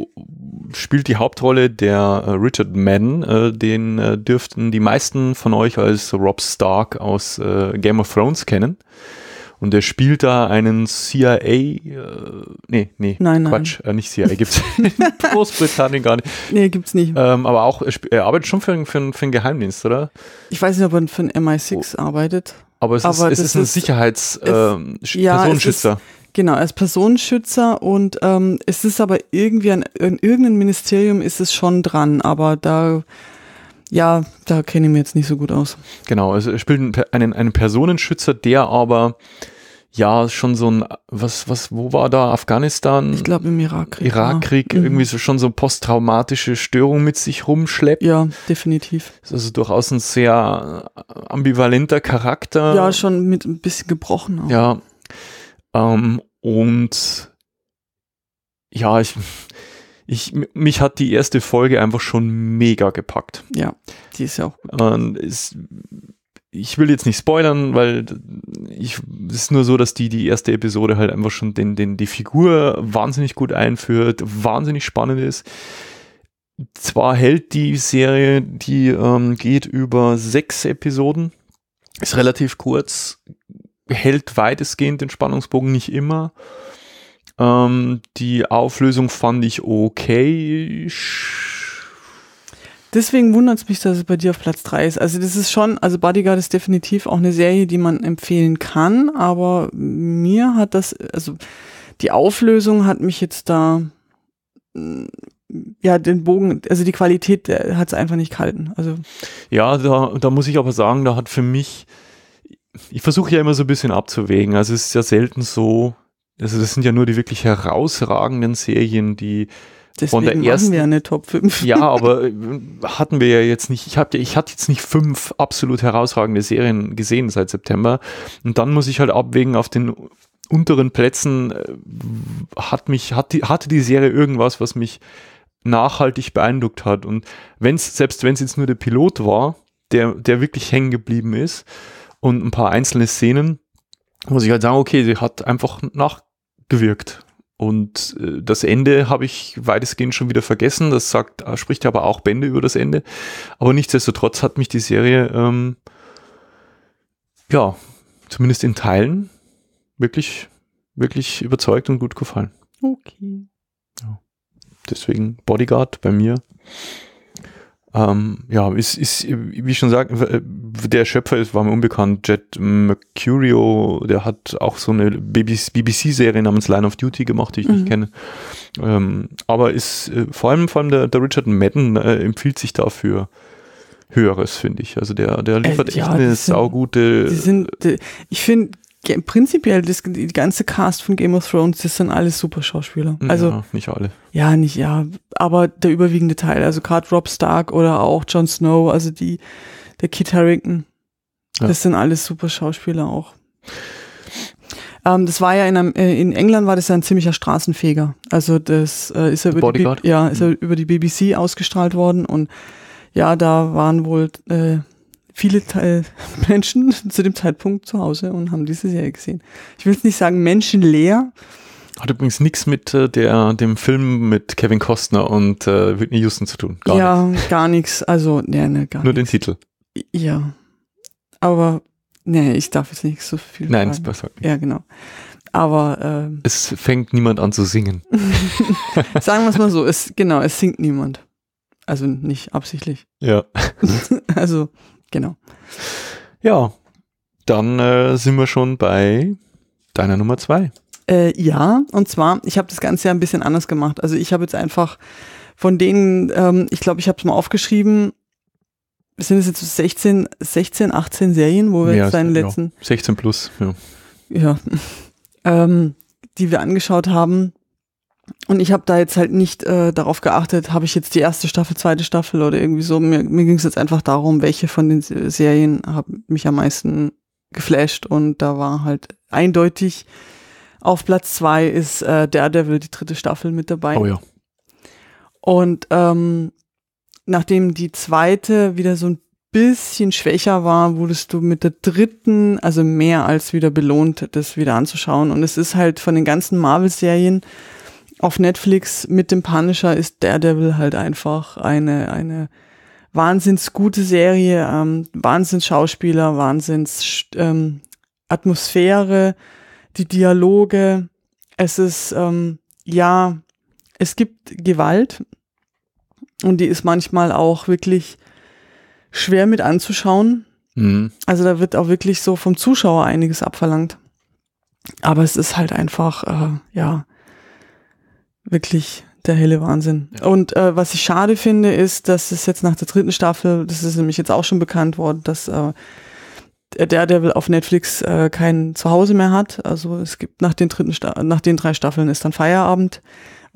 spielt die Hauptrolle der äh, Richard Mann, Äh, den äh, dürften die meisten von euch als Rob Stark aus äh, Game of Thrones kennen. Und er spielt da einen CIA, äh, nee, nee, nein, Quatsch, nein. Äh, nicht CIA, gibt's in Großbritannien gar nicht. Nee, gibt's nicht. Ähm, aber auch, er arbeitet schon für, für, für einen Geheimdienst, oder? Ich weiß nicht, ob er für einen MI6 oh. arbeitet. Aber es aber ist, es ist ein Sicherheits-, äh, ja, Personenschützer. Genau, als Personenschützer und ähm, es ist aber irgendwie an, an irgendeinem Ministerium ist es schon dran, aber da ja, da kenne ich mich jetzt nicht so gut aus. Genau, es spielt einen, einen Personenschützer, der aber ja schon so ein, was, was, wo war da? Afghanistan? Ich glaube im Irakkrieg. Irakkrieg, ja. Mhm. irgendwie so schon so posttraumatische Störung mit sich rumschleppt. Ja, definitiv. Ist also durchaus ein sehr äh, ambivalenter Charakter. Ja, schon mit ein bisschen gebrochen auch. Ja, ähm, und ja, ich, ich, mich hat die erste Folge einfach schon mega gepackt. Ja, die ist ja auch gut. Ähm, ist, ich will jetzt nicht spoilern, weil ich, es ist nur so, dass die, die erste Episode halt einfach schon den, den, die Figur wahnsinnig gut einführt, wahnsinnig spannend ist. Zwar hält die Serie, die ähm, geht über sechs Episoden, ist relativ kurz, hält weitestgehend den Spannungsbogen nicht immer. Ähm, die Auflösung fand ich okay. Deswegen wundert es mich, dass es bei dir auf Platz 3 ist. Also das ist schon, also Bodyguard ist definitiv auch eine Serie, die man empfehlen kann, aber mir hat das, also die Auflösung hat mich jetzt da, mm, ja, den Bogen, also die Qualität äh, hat es einfach nicht gehalten. Also. Ja, da, da muss ich aber sagen, da hat für mich ich versuche ja immer so ein bisschen abzuwägen. Also es ist ja selten so, also das sind ja nur die wirklich herausragenden Serien, die Deswegen von der ersten. Hatten wir eine Top 5. Ja, aber äh, hatten wir ja jetzt nicht. Ich, hab, ich hatte jetzt nicht fünf absolut herausragende Serien gesehen seit September. Und dann muss ich halt abwägen auf den unteren Plätzen, äh, hat mich, hat die, hatte die Serie irgendwas, was mich nachhaltig beeindruckt hat. Und wenn's, selbst wenn es jetzt nur der Pilot war, der, der wirklich hängen geblieben ist, und ein paar einzelne Szenen, wo ich halt sagen, okay, sie hat einfach nachgewirkt. Und äh, das Ende habe ich weitestgehend schon wieder vergessen. Das sagt, äh, spricht aber auch Bände über das Ende. Aber nichtsdestotrotz hat mich die Serie, ähm, ja, zumindest in Teilen wirklich, wirklich überzeugt und gut gefallen. Okay. Ja. Deswegen Bodyguard bei mir. Ähm, ja, ist, ist, wie schon gesagt, der Schöpfer ist, war mir unbekannt. Jet Mercurio, der hat auch so eine BBC-Serie namens Line of Duty gemacht, die ich mhm. nicht kenne. Ähm, aber ist äh, vor allem, vor allem der, der Richard Madden äh, empfiehlt sich dafür. Höheres, finde ich. Also der, der äh, liefert äh, ja, echt eine sind, saugute. Die sind, ich finde, prinzipiell das, die ganze Cast von Game of Thrones, das sind alle super Schauspieler. Also ja, nicht alle. Ja, nicht ja, aber der überwiegende Teil, also gerade Rob Stark oder auch Jon Snow, also die der Kit Harrington. Ja. Das sind alles super Schauspieler auch. Ähm, das war ja in, einem, äh, in England war das ja ein ziemlicher Straßenfeger. Also das äh, ist, ja über, die, ja, ist mhm. ja über, die, BBC ausgestrahlt worden und ja, da waren wohl äh, viele Te äh, Menschen zu dem Zeitpunkt zu Hause und haben diese Serie gesehen. Ich will jetzt nicht sagen menschenleer. Hat übrigens nichts mit äh, der, dem Film mit Kevin Costner und äh, Whitney Houston zu tun. Gar ja, nix. gar nichts. Also, nee, nee, gar Nur nix. den Titel. Ja. Aber nee, ich darf jetzt nicht so viel. Nein, fragen. das passt halt nicht. Ja, genau. Aber ähm, es fängt niemand an zu singen. sagen wir es mal so, es, genau, es singt niemand. Also nicht absichtlich. Ja. also, genau. Ja, dann äh, sind wir schon bei deiner Nummer zwei. Äh, ja, und zwar, ich habe das Ganze ja ein bisschen anders gemacht. Also ich habe jetzt einfach von denen, ähm, ich glaube, ich habe es mal aufgeschrieben, sind es jetzt 16, 16, 18 Serien, wo wir jetzt deinen ja, letzten. 16 plus, ja. Ja. Ähm, die wir angeschaut haben. Und ich habe da jetzt halt nicht äh, darauf geachtet, habe ich jetzt die erste Staffel, zweite Staffel oder irgendwie so. Mir, mir ging es jetzt einfach darum, welche von den Serien haben mich am meisten geflasht. Und da war halt eindeutig auf Platz zwei ist äh, Daredevil, die dritte Staffel mit dabei. Oh ja. Und ähm, nachdem die zweite wieder so ein bisschen schwächer war, wurdest du mit der dritten, also mehr als wieder belohnt, das wieder anzuschauen. Und es ist halt von den ganzen Marvel-Serien auf Netflix mit dem Punisher ist Daredevil halt einfach eine, eine wahnsinns gute Serie, ähm, wahnsinns Schauspieler, wahnsinns ähm, Atmosphäre, die Dialoge. Es ist, ähm, ja, es gibt Gewalt, und die ist manchmal auch wirklich schwer mit anzuschauen. Mhm. Also da wird auch wirklich so vom Zuschauer einiges abverlangt. Aber es ist halt einfach, äh, ja, wirklich der helle Wahnsinn. Ja. Und äh, was ich schade finde, ist, dass es jetzt nach der dritten Staffel, das ist nämlich jetzt auch schon bekannt worden, dass äh, der Devil auf Netflix äh, kein Zuhause mehr hat. Also es gibt nach den dritten Sta nach den drei Staffeln ist dann Feierabend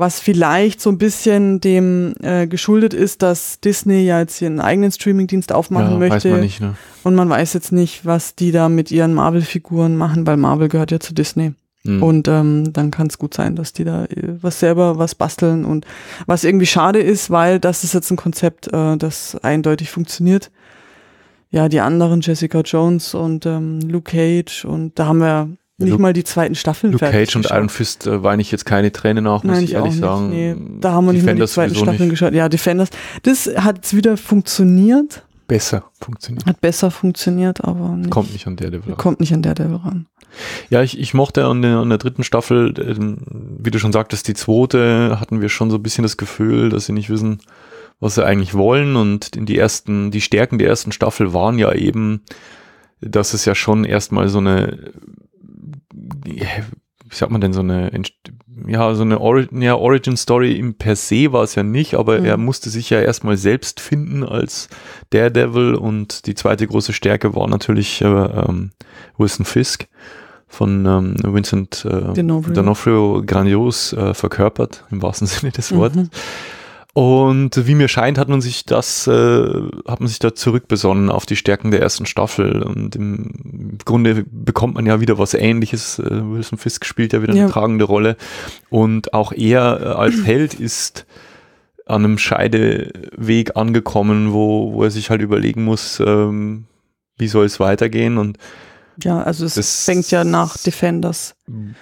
was vielleicht so ein bisschen dem äh, geschuldet ist, dass Disney ja jetzt ihren eigenen Streamingdienst aufmachen ja, möchte. Weiß man nicht, ne? Und man weiß jetzt nicht, was die da mit ihren Marvel-Figuren machen, weil Marvel gehört ja zu Disney. Mhm. Und ähm, dann kann es gut sein, dass die da äh, was selber was basteln und was irgendwie schade ist, weil das ist jetzt ein Konzept, äh, das eindeutig funktioniert. Ja, die anderen, Jessica Jones und ähm, Luke Cage und da haben wir nicht Luke, mal die zweiten Staffeln Luke Cage und Iron Fist äh, weine ich jetzt keine Tränen nach, muss Nein, ich ehrlich sagen. Nee, da haben wir nicht mal die zweiten Staffeln nicht. geschaut. Ja, Defenders. Das hat jetzt wieder funktioniert. Besser funktioniert. Hat besser funktioniert, aber nicht, kommt nicht an der Devil ran. Kommt nicht an der Devil ran. Ja, ich, ich mochte an der, an der dritten Staffel, ähm, wie du schon sagtest, die zweite hatten wir schon so ein bisschen das Gefühl, dass sie nicht wissen, was sie eigentlich wollen. Und in die ersten, die Stärken der ersten Staffel waren ja eben, dass es ja schon erstmal so eine wie sagt man denn, so eine, ja, so eine Ori ja, Origin Story im per se war es ja nicht, aber mhm. er musste sich ja erstmal selbst finden als Daredevil und die zweite große Stärke war natürlich äh, ähm, Wilson Fisk von ähm, Vincent äh, D'Onofrio. D'Onofrio grandios äh, verkörpert, im wahrsten Sinne des Wortes. Mhm. Und wie mir scheint, hat man sich das, äh, hat man sich da zurückbesonnen auf die Stärken der ersten Staffel. Und im Grunde bekommt man ja wieder was ähnliches. Äh, Wilson Fisk spielt ja wieder eine tragende Rolle. Und auch er äh, als Held ist an einem Scheideweg angekommen, wo, wo er sich halt überlegen muss, ähm, wie soll es weitergehen. Und ja, also es fängt ja nach Defenders.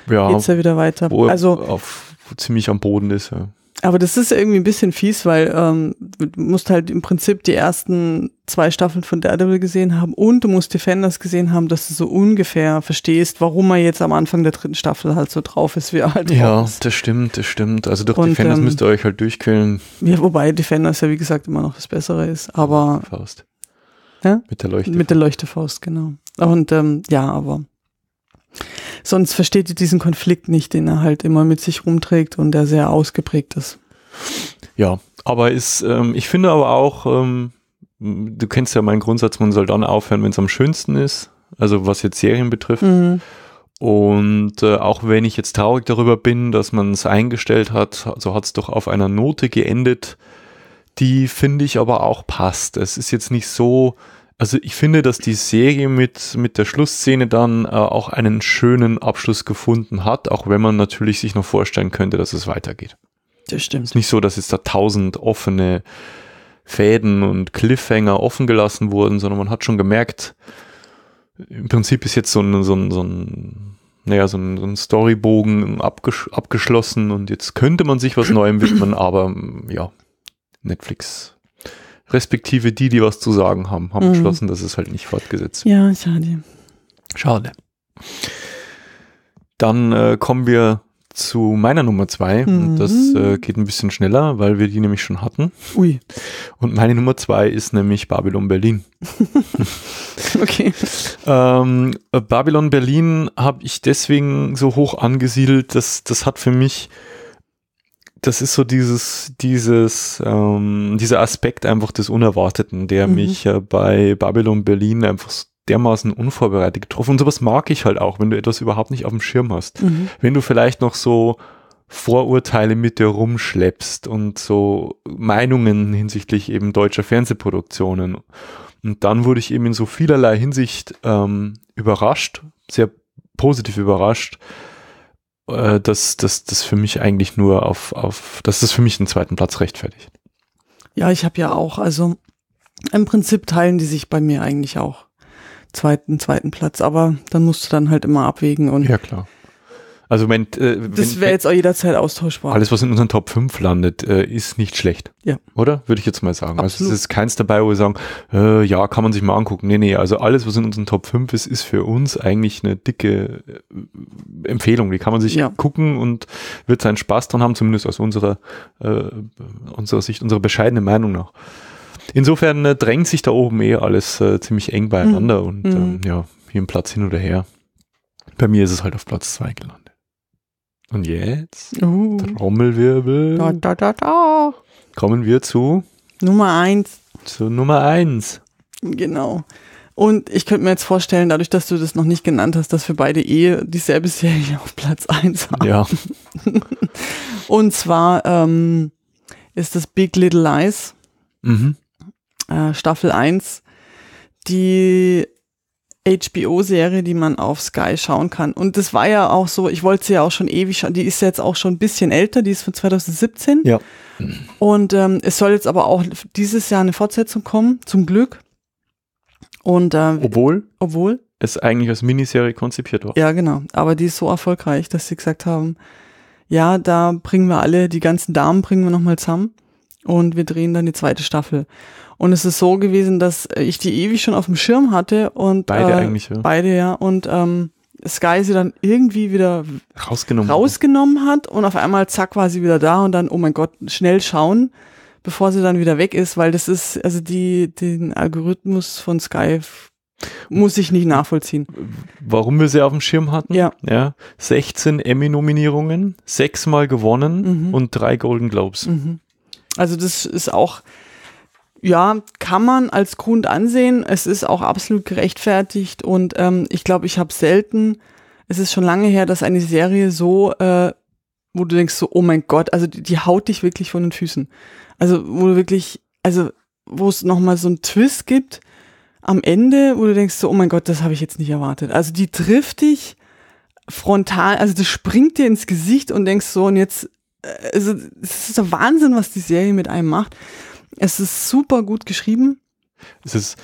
Ja, geht's ja wieder weiter. also auf ziemlich am Boden ist, ja. Aber das ist irgendwie ein bisschen fies, weil ähm, du musst halt im Prinzip die ersten zwei Staffeln von Daredevil gesehen haben und du musst Defenders gesehen haben, dass du so ungefähr verstehst, warum er jetzt am Anfang der dritten Staffel halt so drauf ist, wie er halt Ja, ist. das stimmt, das stimmt. Also durch und, Defenders ähm, müsst ihr euch halt durchquälen. Ja, wobei Defenders ja wie gesagt immer noch das Bessere ist, aber... Faust. Ja? Mit der Leuchtefaust. Mit der Leuchtefaust, genau. Und ähm, ja, aber Sonst versteht ihr diesen Konflikt nicht, den er halt immer mit sich rumträgt und der sehr ausgeprägt ist. Ja, aber ist, ähm, ich finde aber auch, ähm, du kennst ja meinen Grundsatz, man soll dann aufhören, wenn es am schönsten ist. Also was jetzt Serien betrifft. Mhm. Und äh, auch wenn ich jetzt traurig darüber bin, dass man es eingestellt hat, so also hat es doch auf einer Note geendet, die finde ich aber auch passt. Es ist jetzt nicht so, also ich finde, dass die Serie mit, mit der Schlussszene dann äh, auch einen schönen Abschluss gefunden hat, auch wenn man natürlich sich noch vorstellen könnte, dass es weitergeht. Das stimmt. Es ist nicht so, dass jetzt da tausend offene Fäden und Cliffhanger offen gelassen wurden, sondern man hat schon gemerkt, im Prinzip ist jetzt so ein, so ein, so ein, naja, so ein, so ein Storybogen abges abgeschlossen und jetzt könnte man sich was Neuem widmen, aber ja, Netflix respektive die, die was zu sagen haben, haben mhm. beschlossen, dass es halt nicht fortgesetzt wird. Ja, schade. Schade. Dann äh, kommen wir zu meiner Nummer zwei. Mhm. Das äh, geht ein bisschen schneller, weil wir die nämlich schon hatten. Ui. Und meine Nummer zwei ist nämlich Babylon Berlin. okay. ähm, Babylon Berlin habe ich deswegen so hoch angesiedelt, dass das hat für mich das ist so dieses, dieses, ähm, dieser Aspekt einfach des Unerwarteten, der mhm. mich äh, bei Babylon Berlin einfach so dermaßen unvorbereitet getroffen. Und sowas mag ich halt auch, wenn du etwas überhaupt nicht auf dem Schirm hast. Mhm. Wenn du vielleicht noch so Vorurteile mit dir rumschleppst und so Meinungen hinsichtlich eben deutscher Fernsehproduktionen. Und dann wurde ich eben in so vielerlei Hinsicht ähm, überrascht, sehr positiv überrascht, äh, dass das, das für mich eigentlich nur auf, auf, dass das für mich einen zweiten Platz rechtfertigt. Ja, ich habe ja auch, also im Prinzip teilen die sich bei mir eigentlich auch zweiten, zweiten Platz, aber dann musst du dann halt immer abwägen und ja, klar. Also wenn, äh, das wäre jetzt auch jederzeit austauschbar. Alles, was in unseren Top 5 landet, äh, ist nicht schlecht. Ja. Oder? Würde ich jetzt mal sagen. Absolut. Also es ist keins dabei, wo wir sagen, äh, ja, kann man sich mal angucken. Nee, nee, also alles, was in unseren Top 5 ist, ist für uns eigentlich eine dicke äh, Empfehlung. Die kann man sich ja. gucken und wird seinen Spaß dran haben, zumindest aus unserer, äh, unserer Sicht, unserer bescheidenen Meinung nach. Insofern äh, drängt sich da oben eh alles äh, ziemlich eng beieinander mhm. und mhm. ähm, ja, hier ein Platz hin oder her. Bei mir ist es halt auf Platz 2 gelandet. Und jetzt, uh. Trommelwirbel, da, da, da, da. kommen wir zu Nummer eins. Zu Nummer eins. Genau. Und ich könnte mir jetzt vorstellen, dadurch, dass du das noch nicht genannt hast, dass wir beide eh dieselbe Serie auf Platz 1 haben. Ja. Und zwar ähm, ist das Big Little Lies, mhm. äh, Staffel 1, die HBO-Serie, die man auf Sky schauen kann. Und das war ja auch so, ich wollte sie ja auch schon ewig schauen. Die ist jetzt auch schon ein bisschen älter, die ist von 2017. Ja. Und ähm, es soll jetzt aber auch dieses Jahr eine Fortsetzung kommen, zum Glück. Und, äh, obwohl? Obwohl. Es eigentlich als Miniserie konzipiert war. Ja, genau. Aber die ist so erfolgreich, dass sie gesagt haben, ja, da bringen wir alle, die ganzen Damen bringen wir nochmal zusammen und wir drehen dann die zweite Staffel. Und es ist so gewesen, dass äh, ich die ewig schon auf dem Schirm hatte und beide äh, eigentlich ja. beide ja und ähm, Sky sie dann irgendwie wieder rausgenommen, rausgenommen hat und auf einmal zack war sie wieder da und dann oh mein Gott schnell schauen, bevor sie dann wieder weg ist, weil das ist also die den Algorithmus von Sky muss ich nicht nachvollziehen. Warum wir sie auf dem Schirm hatten? Ja. ja 16 Emmy-Nominierungen, sechsmal gewonnen mhm. und drei Golden Globes. Mhm. Also das ist auch, ja, kann man als Grund ansehen. Es ist auch absolut gerechtfertigt und ähm, ich glaube, ich habe selten, es ist schon lange her, dass eine Serie so, äh, wo du denkst so, oh mein Gott, also die, die haut dich wirklich von den Füßen. Also wo du wirklich, also wo es nochmal so einen Twist gibt am Ende, wo du denkst so, oh mein Gott, das habe ich jetzt nicht erwartet. Also die trifft dich frontal, also das springt dir ins Gesicht und denkst so, und jetzt äh, also es ist der Wahnsinn, was die Serie mit einem macht. Es ist super gut geschrieben. Es ist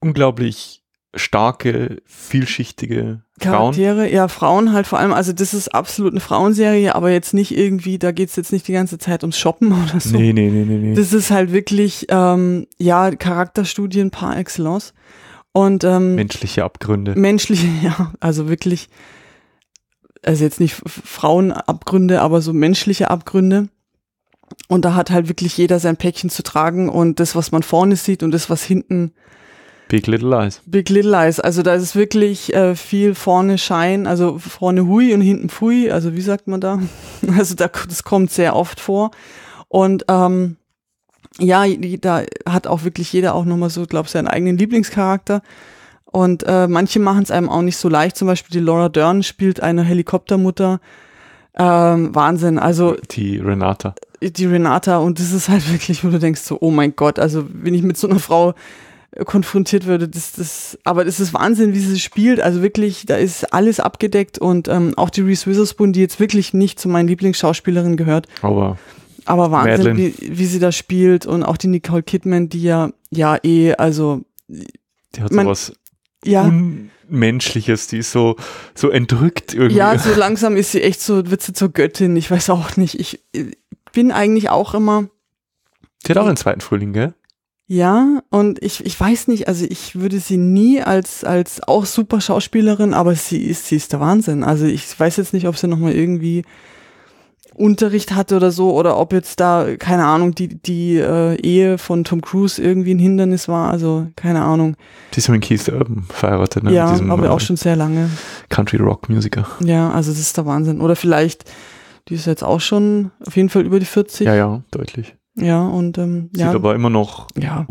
unglaublich starke, vielschichtige Charaktere. Frauen. Ja, Frauen halt vor allem. Also das ist absolut eine Frauenserie, aber jetzt nicht irgendwie, da geht es jetzt nicht die ganze Zeit ums Shoppen oder so. Nee, nee, nee, nee. nee. Das ist halt wirklich, ähm, ja, Charakterstudien par excellence. Und, ähm, menschliche Abgründe. Menschliche, ja, also wirklich also jetzt nicht Frauenabgründe, aber so menschliche Abgründe. Und da hat halt wirklich jeder sein Päckchen zu tragen und das, was man vorne sieht und das, was hinten. Big Little Eyes. Big Little Eyes. Also da ist wirklich äh, viel vorne Schein, also vorne Hui und hinten Pfui. Also wie sagt man da? Also da, das kommt sehr oft vor. Und ähm, ja, da hat auch wirklich jeder auch nochmal so, glaube ich, seinen eigenen Lieblingscharakter. Und äh, manche machen es einem auch nicht so leicht. Zum Beispiel die Laura Dern spielt eine Helikoptermutter. Ähm, Wahnsinn. Also die Renata. Die Renata und das ist halt wirklich, wo du denkst so, oh mein Gott. Also wenn ich mit so einer Frau äh, konfrontiert würde, das, das, aber das ist Wahnsinn, wie sie spielt. Also wirklich, da ist alles abgedeckt und ähm, auch die Reese Witherspoon, die jetzt wirklich nicht zu meinen Lieblingsschauspielerinnen gehört. Oh, Aber Wahnsinn, wie, wie, sie da spielt und auch die Nicole Kidman, die ja, ja eh, also. Die hat sowas ja. Unmenschliches, die ist so, so entrückt irgendwie. Ja, so langsam ist sie echt so, wird sie zur Göttin, ich weiß auch nicht. Ich, ich bin eigentlich auch immer. Sie hat auch einen zweiten Frühling, gell? Ja, und ich, ich weiß nicht, also ich würde sie nie als, als auch super Schauspielerin, aber sie ist, sie ist der Wahnsinn. Also ich weiß jetzt nicht, ob sie nochmal irgendwie Unterricht hatte oder so, oder ob jetzt da, keine Ahnung, die, die äh, Ehe von Tom Cruise irgendwie ein Hindernis war, also keine Ahnung. Die ist mit Keith Urban verheiratet, ne? Ja, aber äh, auch schon sehr lange. Country Rock Musiker. Ja, also das ist der Wahnsinn. Oder vielleicht, die ist jetzt auch schon auf jeden Fall über die 40. Ja, ja, deutlich. Ja, und ähm, Sieht ja. aber immer noch. Ja,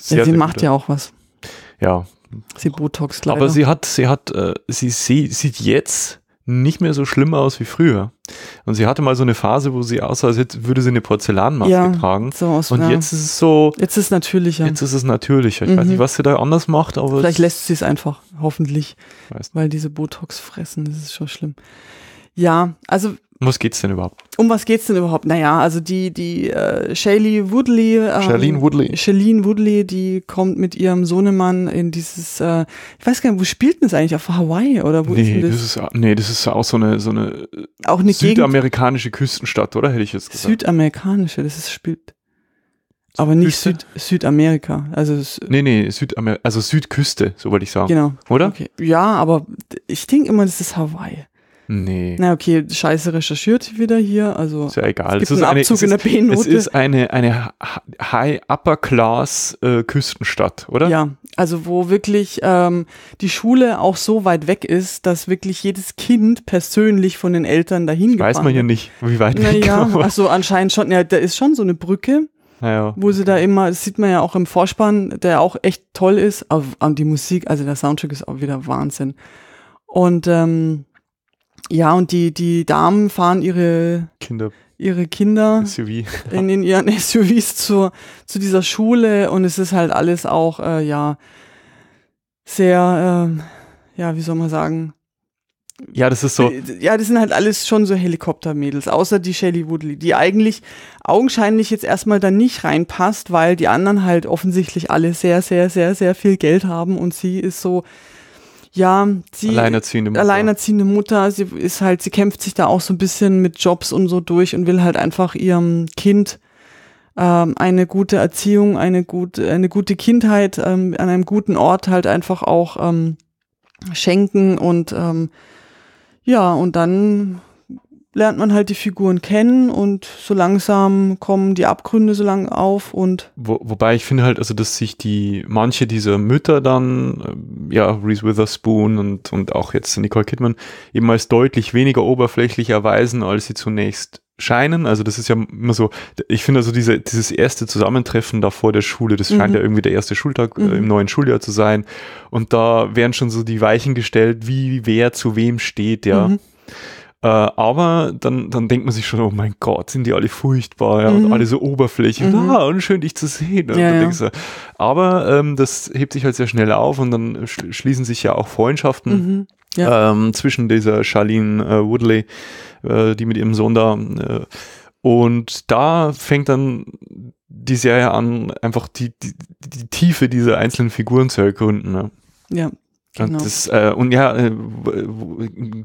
sehr, ja sie sehr macht ja auch was. Ja. Sie Botox, leider. Aber sie hat, sie hat, äh, sie, sie sieht jetzt nicht mehr so schlimm aus wie früher. Und sie hatte mal so eine Phase, wo sie aussah, als würde sie eine Porzellanmaske ja, tragen. So aus, und ja. jetzt ist es so. Jetzt ist es natürlicher. Jetzt ist es natürlicher. Ich mhm. weiß nicht, was sie da anders macht, aber. Vielleicht lässt sie es einfach, hoffentlich. Weiß. Weil diese Botox fressen, das ist schon schlimm. Ja, also um was geht's denn überhaupt? Um was geht's denn überhaupt? Naja, also die, die äh, Shaylee Woodley, ähm, Shailene Woodley. Shailene Woodley, die kommt mit ihrem Sohnemann in dieses, äh, ich weiß gar nicht, wo spielt denn das eigentlich? Auf Hawaii oder wo nee, ist das? das? ist, nee, das ist auch so eine, so eine, äh, auch eine südamerikanische Gegend. Küstenstadt, oder? Hätte ich jetzt gesagt. Südamerikanische, das ist, spielt. Aber nicht Süd, Südamerika. Also nee, nee, Südamer also Südküste, so wollte ich sagen. Genau. Oder? Okay. Ja, aber ich denke immer, das ist Hawaii. Nee. Na okay, scheiße recherchiert wieder hier. Also ist ja egal. Es, gibt es ist einen Abzug eine, es in der B-Note. Es ist eine, eine High-Upper-Class-Küstenstadt, äh, oder? Ja, also wo wirklich ähm, die Schule auch so weit weg ist, dass wirklich jedes Kind persönlich von den Eltern dahin geht. Weiß man ja nicht, wie weit naja, weg ja, Also anscheinend schon, ja, da ist schon so eine Brücke. Naja. Wo sie da immer, das sieht man ja auch im Vorspann, der auch echt toll ist. Aber, aber die Musik, also der Soundtrack ist auch wieder Wahnsinn. Und ähm, ja, und die, die Damen fahren ihre Kinder, ihre Kinder SUV, in, in, ihren SUVs zu, zu dieser Schule und es ist halt alles auch, äh, ja, sehr, äh, ja, wie soll man sagen? Ja, das ist so. Äh, ja, das sind halt alles schon so Helikoptermädels, außer die Shelly Woodley, die eigentlich augenscheinlich jetzt erstmal da nicht reinpasst, weil die anderen halt offensichtlich alle sehr, sehr, sehr, sehr viel Geld haben und sie ist so, ja, sie alleinerziehende Mutter. alleinerziehende Mutter, sie ist halt, sie kämpft sich da auch so ein bisschen mit Jobs und so durch und will halt einfach ihrem Kind ähm, eine gute Erziehung, eine gute, eine gute Kindheit ähm, an einem guten Ort halt einfach auch ähm, schenken und ähm, ja, und dann lernt man halt die Figuren kennen und so langsam kommen die Abgründe so lang auf und. Wo, wobei ich finde halt, also dass sich die manche dieser Mütter dann, äh, ja, Reese Witherspoon und, und auch jetzt Nicole Kidman, eben als deutlich weniger oberflächlich erweisen, als sie zunächst scheinen. Also das ist ja immer so, ich finde also diese, dieses erste Zusammentreffen da vor der Schule, das scheint mhm. ja irgendwie der erste Schultag mhm. äh, im mhm. neuen Schuljahr zu sein. Und da werden schon so die Weichen gestellt, wie wer zu wem steht, ja. Mhm. Äh, aber dann, dann denkt man sich schon, oh mein Gott, sind die alle furchtbar ja, mhm. und alle so oberflächlich. Mhm. Ah, unschön, dich zu sehen. Ja, ja. aber ähm, das hebt sich halt sehr schnell auf und dann schließen sich ja auch Freundschaften. Mhm. Ja. Ähm, zwischen dieser Charlene äh, Woodley, äh, die mit ihrem Sohn da. Äh, und da fängt dann die Serie an, einfach die, die, die Tiefe dieser einzelnen Figuren zu erkunden. Ne? Ja, genau. Und, das, äh, und ja, äh,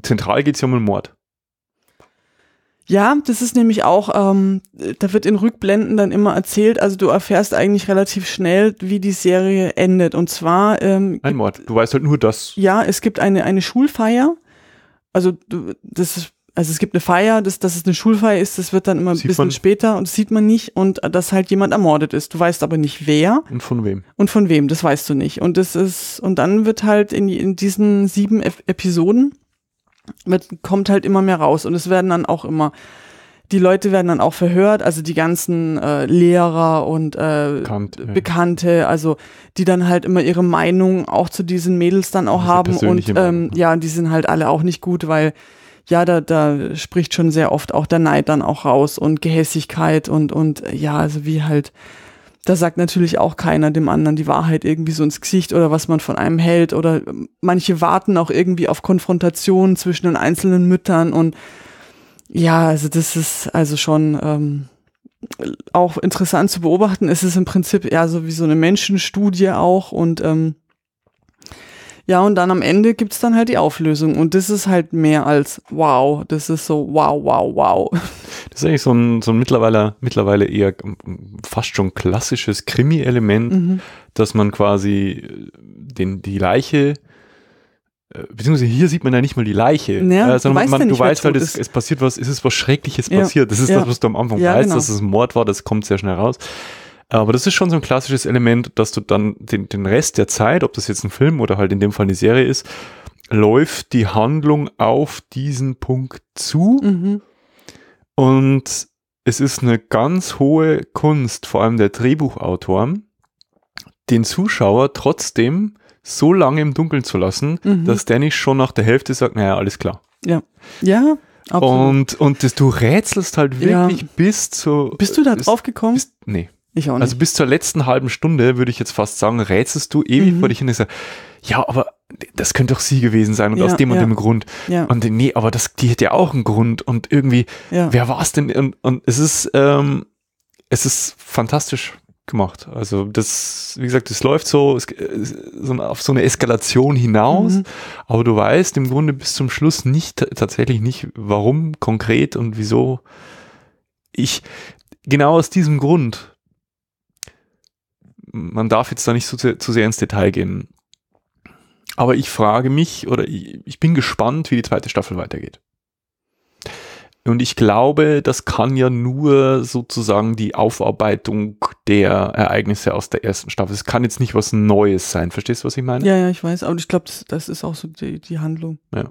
zentral geht es ja um den Mord. Ja, das ist nämlich auch, ähm, da wird in Rückblenden dann immer erzählt, also du erfährst eigentlich relativ schnell, wie die Serie endet. Und zwar. Ähm, Ein Mord, du weißt halt nur das. Ja, es gibt eine, eine Schulfeier. Also, du, das ist also es gibt eine Feier, dass, dass es eine Schulfeier ist, das wird dann immer ein bisschen später und das sieht man nicht und äh, dass halt jemand ermordet ist. Du weißt aber nicht wer. Und von wem. Und von wem, das weißt du nicht. Und das ist, und dann wird halt in, in diesen sieben Ep Episoden mit, kommt halt immer mehr raus und es werden dann auch immer die Leute werden dann auch verhört, also die ganzen äh, Lehrer und äh, Bekannt, Bekannte, also die dann halt immer ihre Meinung auch zu diesen Mädels dann auch also haben und ähm, ne? ja, die sind halt alle auch nicht gut, weil ja, da, da spricht schon sehr oft auch der Neid dann auch raus und Gehässigkeit und, und ja, also wie halt da sagt natürlich auch keiner dem anderen die Wahrheit irgendwie so ins Gesicht oder was man von einem hält. Oder ähm, manche warten auch irgendwie auf Konfrontationen zwischen den einzelnen Müttern und ja, also das ist also schon ähm, auch interessant zu beobachten. Es ist im Prinzip ja so wie so eine Menschenstudie auch und ähm, ja, und dann am Ende gibt es dann halt die Auflösung. Und das ist halt mehr als wow. Das ist so wow, wow, wow. Das ist eigentlich so ein, so ein mittlerweile, mittlerweile eher ähm, fast schon klassisches Krimi-Element, mhm. dass man quasi äh, den, die Leiche äh, beziehungsweise hier sieht man ja nicht mal die Leiche, ja, äh, sondern du man, weißt, man, ja du halt, es, es, passiert was, ist es was Schreckliches ja. passiert. Das ist das, was du am Anfang weißt, genau. dass es ein Mord war, das kommt sehr schnell raus. Aber das ist schon so ein klassisches Element, dass du dann den, den Rest der Zeit, ob das jetzt ein Film oder halt in dem Fall eine Serie ist, läuft die Handlung auf diesen Punkt zu. Mhm. Und es ist eine ganz hohe Kunst, vor allem der Drehbuchautoren, den Zuschauer trotzdem so lange im Dunkeln zu lassen, mhm. dass der nicht schon nach der Hälfte sagt, naja, alles klar. Ja. Ja. Absolut. Und, und das, du rätselst halt wirklich ja. bis zu. Bist du da drauf gekommen? Bis, nee. Ich auch also nicht. Also bis zur letzten halben Stunde, würde ich jetzt fast sagen, rätselst du ewig mhm. vor dich hin und sagst, ja, aber das könnte doch sie gewesen sein und ja, aus dem und ja. dem Grund. Ja. Und nee, aber das, die hätte ja auch einen Grund und irgendwie, ja. wer war es denn? Und, und es ist, ähm, es ist fantastisch gemacht. Also das, wie gesagt, es läuft so, es, so auf so eine Eskalation hinaus, mhm. aber du weißt im Grunde bis zum Schluss nicht tatsächlich nicht, warum konkret und wieso. Ich genau aus diesem Grund man darf jetzt da nicht so zu, sehr ins Detail gehen. Aber ich frage mich oder ich, ich bin gespannt, wie die zweite Staffel weitergeht. Und ich glaube, das kann ja nur sozusagen die Aufarbeitung der Ereignisse aus der ersten Staffel. Es kann jetzt nicht was Neues sein. Verstehst du, was ich meine? Ja, ja, ich weiß. Aber ich glaube, das, das, ist auch so die, die, Handlung. Ja.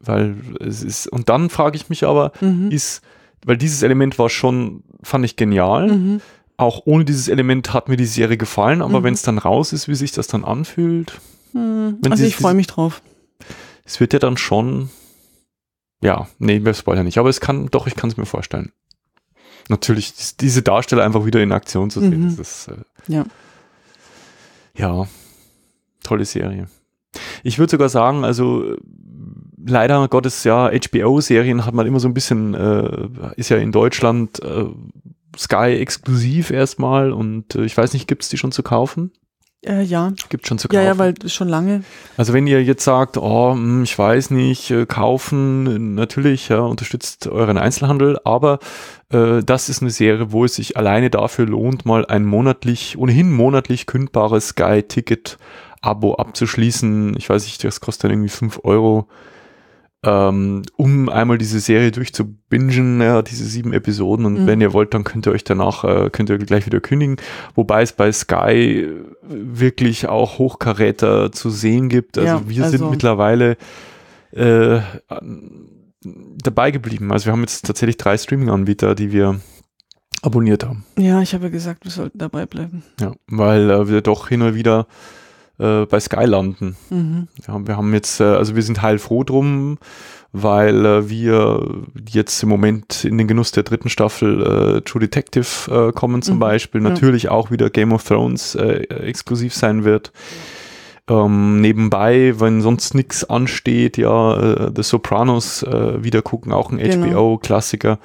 Weil es ist, und dann frage ich mich aber, mhm. ist, weil dieses Element war schon, fand ich genial. Mhm auch ohne dieses Element hat mir die Serie gefallen, aber mhm. wenn es dann raus ist, wie sich das dann anfühlt. Mhm. Also ich freue mich drauf. Es wird ja dann schon. Ja, nee, wir spoilern nicht, aber es kann, doch, ich kann es mir vorstellen. Natürlich, diese Darsteller einfach wieder in Aktion zu sehen, mhm. ist, äh, ja. Ja, tolle Serie. Ich würde sogar sagen, also leider Gottes, ja, HBO-Serien hat man immer so ein bisschen, äh, ist ja in Deutschland äh, Sky exklusiv erstmal und äh, ich weiß nicht, gibt es die schon zu kaufen? Äh, ja. Gibt schon zu kaufen. Ja, ja, weil schon lange. Also wenn ihr jetzt sagt, oh, hm, ich weiß nicht, äh, kaufen, äh, natürlich, ja, unterstützt euren Einzelhandel, aber äh, das ist eine Serie, wo es sich alleine dafür lohnt, mal ein monatlich, ohnehin monatlich kündbares Sky-Ticket-Abo abzuschließen. Ich weiß nicht, das kostet dann irgendwie 5 Euro ähm, um einmal diese Serie durchzubingen, ja, diese sieben Episoden. Und mhm. wenn ihr wollt, dann könnt ihr euch danach, äh, könnt ihr gleich wieder kündigen. Wobei es bei Sky äh, wirklich auch Hochkaräter zu sehen gibt. Also ja, wir also sind mittlerweile äh, dabei geblieben. Also wir haben jetzt tatsächlich drei Streaming-Anbieter, die wir abonniert haben. Ja, ich habe ja gesagt, wir sollten dabei bleiben. Ja, weil äh, wir doch hin und wieder äh, bei Sky landen. Mhm. Ja, wir haben jetzt, äh, also wir sind heilfroh drum, weil äh, wir jetzt im Moment in den Genuss der dritten Staffel äh, True Detective äh, kommen zum mhm. Beispiel, natürlich ja. auch wieder Game of Thrones äh, exklusiv sein wird. Ähm, nebenbei, wenn sonst nichts ansteht, ja, The Sopranos wieder gucken, auch ein genau. HBO-Klassiker.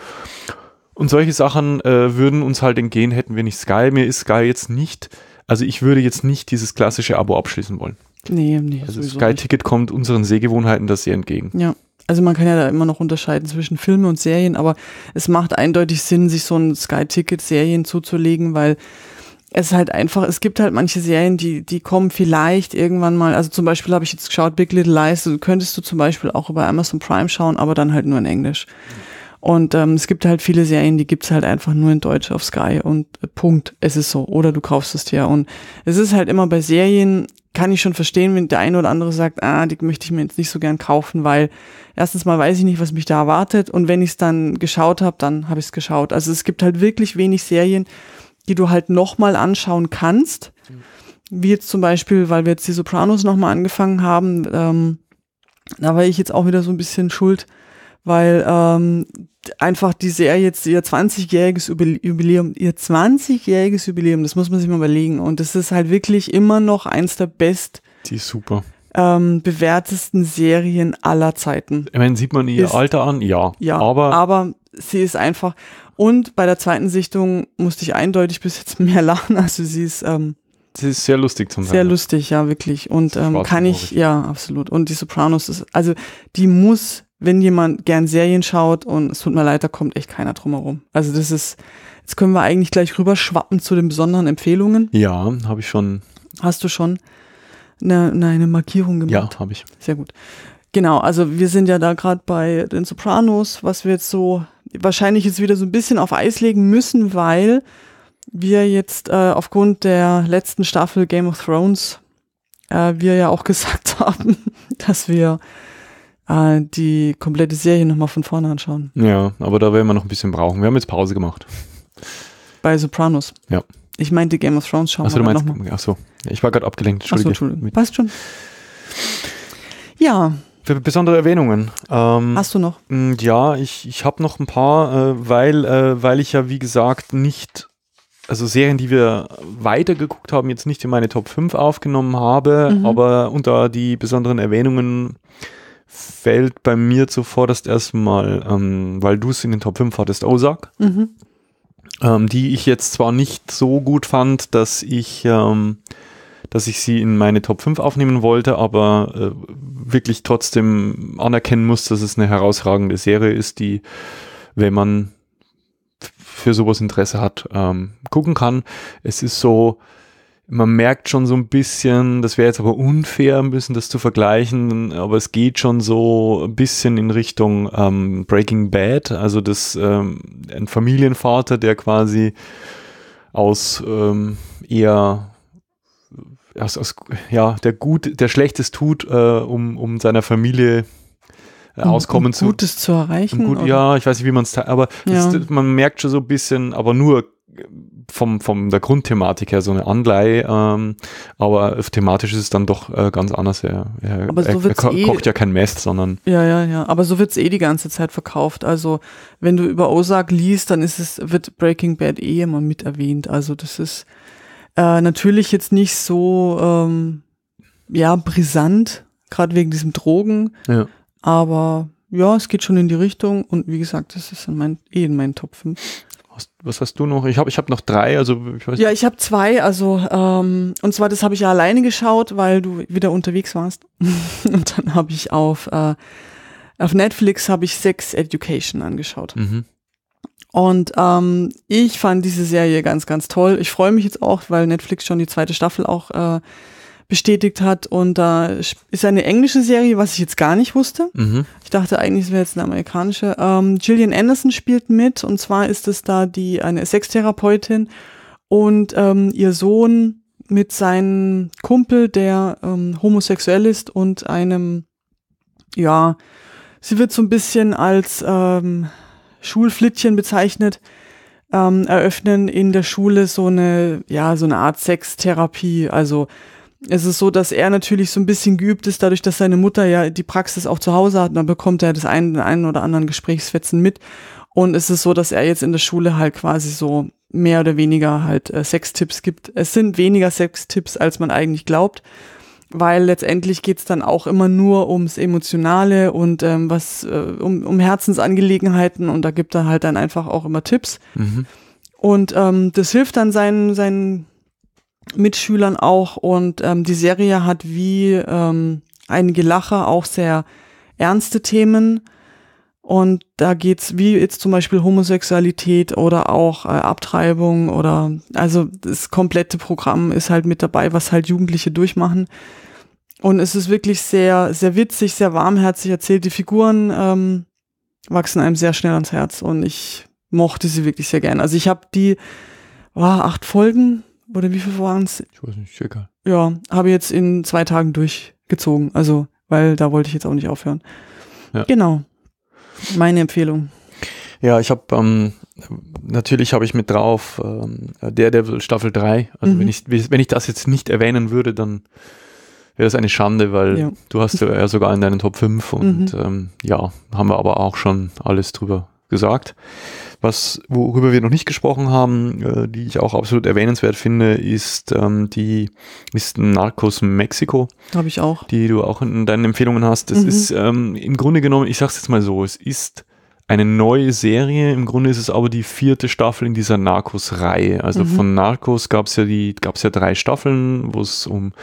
Und solche Sachen würden uns halt entgehen, hätten wir nicht Sky. Mir ist Sky jetzt nicht also ich würde jetzt nicht dieses klassische Abo abschließen wollen. Nee, nee. Also Sky Ticket kommt unseren Sehgewohnheiten da sehr entgegen. Ja. Also man kann ja da immer noch unterscheiden zwischen Filmen und Serien, aber es macht eindeutig Sinn, sich so ein Sky-Ticket-Serien zuzulegen, weil es halt einfach, es gibt halt manche Serien, die, die kommen vielleicht irgendwann mal, also zum Beispiel habe ich jetzt geschaut, Big Little Lies, also könntest du zum Beispiel auch über Amazon Prime schauen, aber dann halt nur in Englisch. Mhm. Und ähm, es gibt halt viele Serien, die gibt's halt einfach nur in Deutsch auf Sky und äh, Punkt. Es ist so. Oder du kaufst es dir. Und es ist halt immer bei Serien, kann ich schon verstehen, wenn der eine oder andere sagt, ah, die möchte ich mir jetzt nicht so gern kaufen, weil erstens mal weiß ich nicht, was mich da erwartet. Und wenn ich es dann geschaut habe, dann habe ich es geschaut. Also es gibt halt wirklich wenig Serien, die du halt nochmal anschauen kannst. Mhm. Wie jetzt zum Beispiel, weil wir jetzt die Sopranos nochmal angefangen haben, ähm, da war ich jetzt auch wieder so ein bisschen schuld weil ähm, einfach die Serie jetzt ihr 20-jähriges Jubiläum, ihr 20-jähriges Jubiläum, das muss man sich mal überlegen. Und das ist halt wirklich immer noch eins der best. Die ist super. Ähm, bewährtesten Serien aller Zeiten. Ich meine, sieht man ihr ist, Alter an? Ja. Ja, aber, aber sie ist einfach. Und bei der zweiten Sichtung musste ich eindeutig bis jetzt mehr lachen. Also sie ist, ähm, sie ist sehr lustig zum Teil. Sehr lustig, ja, wirklich. Und ähm, kann ich, ja, absolut. Und die Sopranos ist, also die muss wenn jemand gern Serien schaut und es tut mir leid, da kommt echt keiner drumherum. Also das ist, jetzt können wir eigentlich gleich rüberschwappen zu den besonderen Empfehlungen. Ja, habe ich schon. Hast du schon eine, eine Markierung gemacht? Ja, habe ich. Sehr gut. Genau, also wir sind ja da gerade bei den Sopranos, was wir jetzt so wahrscheinlich jetzt wieder so ein bisschen auf Eis legen müssen, weil wir jetzt äh, aufgrund der letzten Staffel Game of Thrones äh, wir ja auch gesagt haben, dass wir äh, die komplette Serie nochmal von vorne anschauen. Ja, aber da werden wir noch ein bisschen brauchen. Wir haben jetzt Pause gemacht. Bei Sopranos. Ja. Ich meinte Game of Thrones schauen. Achso, du meinst, achso. Ich war gerade abgelenkt. Entschuldige. Achso, Entschuldigung. Passt schon. Ja. Für besondere Erwähnungen. Ähm, Hast du noch? Ja, ich, ich habe noch ein paar, äh, weil, äh, weil ich ja, wie gesagt, nicht also Serien, die wir weitergeguckt haben, jetzt nicht in meine Top 5 aufgenommen habe, mhm. aber unter die besonderen Erwähnungen fällt bei mir zuvorderst erstmal, ähm, weil du es in den Top 5 hattest, Ozark. Mhm. Ähm, die ich jetzt zwar nicht so gut fand, dass ich, ähm, dass ich sie in meine Top 5 aufnehmen wollte, aber äh, wirklich trotzdem anerkennen muss, dass es eine herausragende Serie ist, die, wenn man für sowas Interesse hat, ähm, gucken kann. Es ist so, man merkt schon so ein bisschen, das wäre jetzt aber unfair, ein bisschen das zu vergleichen, aber es geht schon so ein bisschen in Richtung ähm, Breaking Bad, also das ähm, ein Familienvater, der quasi aus ähm, eher aus, aus, ja, der gut, der Schlechtes tut, äh, um, um seiner Familie äh, auskommen um zu. Gutes zu erreichen. Um gut, ja, ich weiß nicht, wie man es, aber ja. ist, man merkt schon so ein bisschen, aber nur vom, vom der Grundthematik her so eine Anleihe, ähm, aber thematisch ist es dann doch äh, ganz anders. Er, er, aber so er, er eh kocht ja kein Mess, sondern. Ja, ja, ja. Aber so wird es eh die ganze Zeit verkauft. Also wenn du über Ozark liest, dann ist es, wird Breaking Bad eh immer mit erwähnt. Also das ist äh, natürlich jetzt nicht so ähm, ja, brisant, gerade wegen diesem Drogen. Ja. Aber ja, es geht schon in die Richtung und wie gesagt, das ist in mein, eh in meinen Top 5 was hast du noch? Ich habe ich hab noch drei, also ich weiß Ja, ich habe zwei, also ähm, und zwar das habe ich ja alleine geschaut, weil du wieder unterwegs warst. und dann habe ich auf, äh, auf Netflix habe ich Sex Education angeschaut. Mhm. Und ähm, ich fand diese Serie ganz, ganz toll. Ich freue mich jetzt auch, weil Netflix schon die zweite Staffel auch äh, bestätigt hat. Und da ist eine englische Serie, was ich jetzt gar nicht wusste. Mhm. Ich dachte eigentlich, es wäre jetzt eine amerikanische. Ähm, Gillian Anderson spielt mit und zwar ist es da die eine Sextherapeutin und ähm, ihr Sohn mit seinem Kumpel, der ähm, homosexuell ist und einem, ja, sie wird so ein bisschen als ähm, Schulflittchen bezeichnet, ähm, eröffnen in der Schule so eine, ja, so eine Art Sextherapie. Also es ist so, dass er natürlich so ein bisschen geübt ist, dadurch, dass seine Mutter ja die Praxis auch zu Hause hat. dann bekommt er das einen, einen oder anderen Gesprächsfetzen mit. Und es ist so, dass er jetzt in der Schule halt quasi so mehr oder weniger halt äh, Sextipps gibt. Es sind weniger Sextipps, als man eigentlich glaubt, weil letztendlich geht's dann auch immer nur ums Emotionale und ähm, was äh, um, um Herzensangelegenheiten und da gibt er halt dann einfach auch immer Tipps. Mhm. Und ähm, das hilft dann seinen, seinen Mitschülern auch. Und ähm, die Serie hat wie ähm, einige Lacher auch sehr ernste Themen. Und da geht's wie jetzt zum Beispiel Homosexualität oder auch äh, Abtreibung oder also das komplette Programm ist halt mit dabei, was halt Jugendliche durchmachen. Und es ist wirklich sehr, sehr witzig, sehr warmherzig erzählt. Die Figuren ähm, wachsen einem sehr schnell ans Herz und ich mochte sie wirklich sehr gern. Also ich habe die war oh, acht Folgen oder wie viel waren es? Ich weiß nicht, circa. Ja, habe jetzt in zwei Tagen durchgezogen. Also, weil da wollte ich jetzt auch nicht aufhören. Ja. Genau. Meine Empfehlung. Ja, ich habe ähm, natürlich habe ich mit drauf ähm, Daredevil Staffel 3. Also mhm. wenn ich wenn ich das jetzt nicht erwähnen würde, dann wäre das eine Schande, weil ja. du hast ja sogar in deinen Top 5 und mhm. ähm, ja, haben wir aber auch schon alles drüber gesagt. Was, worüber wir noch nicht gesprochen haben, äh, die ich auch absolut erwähnenswert finde, ist ähm, die ist Narcos Mexiko. Habe ich auch. Die du auch in deinen Empfehlungen hast. Das mhm. ist ähm, im Grunde genommen, ich sag's jetzt mal so, es ist eine neue Serie. Im Grunde ist es aber die vierte Staffel in dieser Narcos-Reihe. Also mhm. von Narcos gab es ja die, gab es ja drei Staffeln, wo es um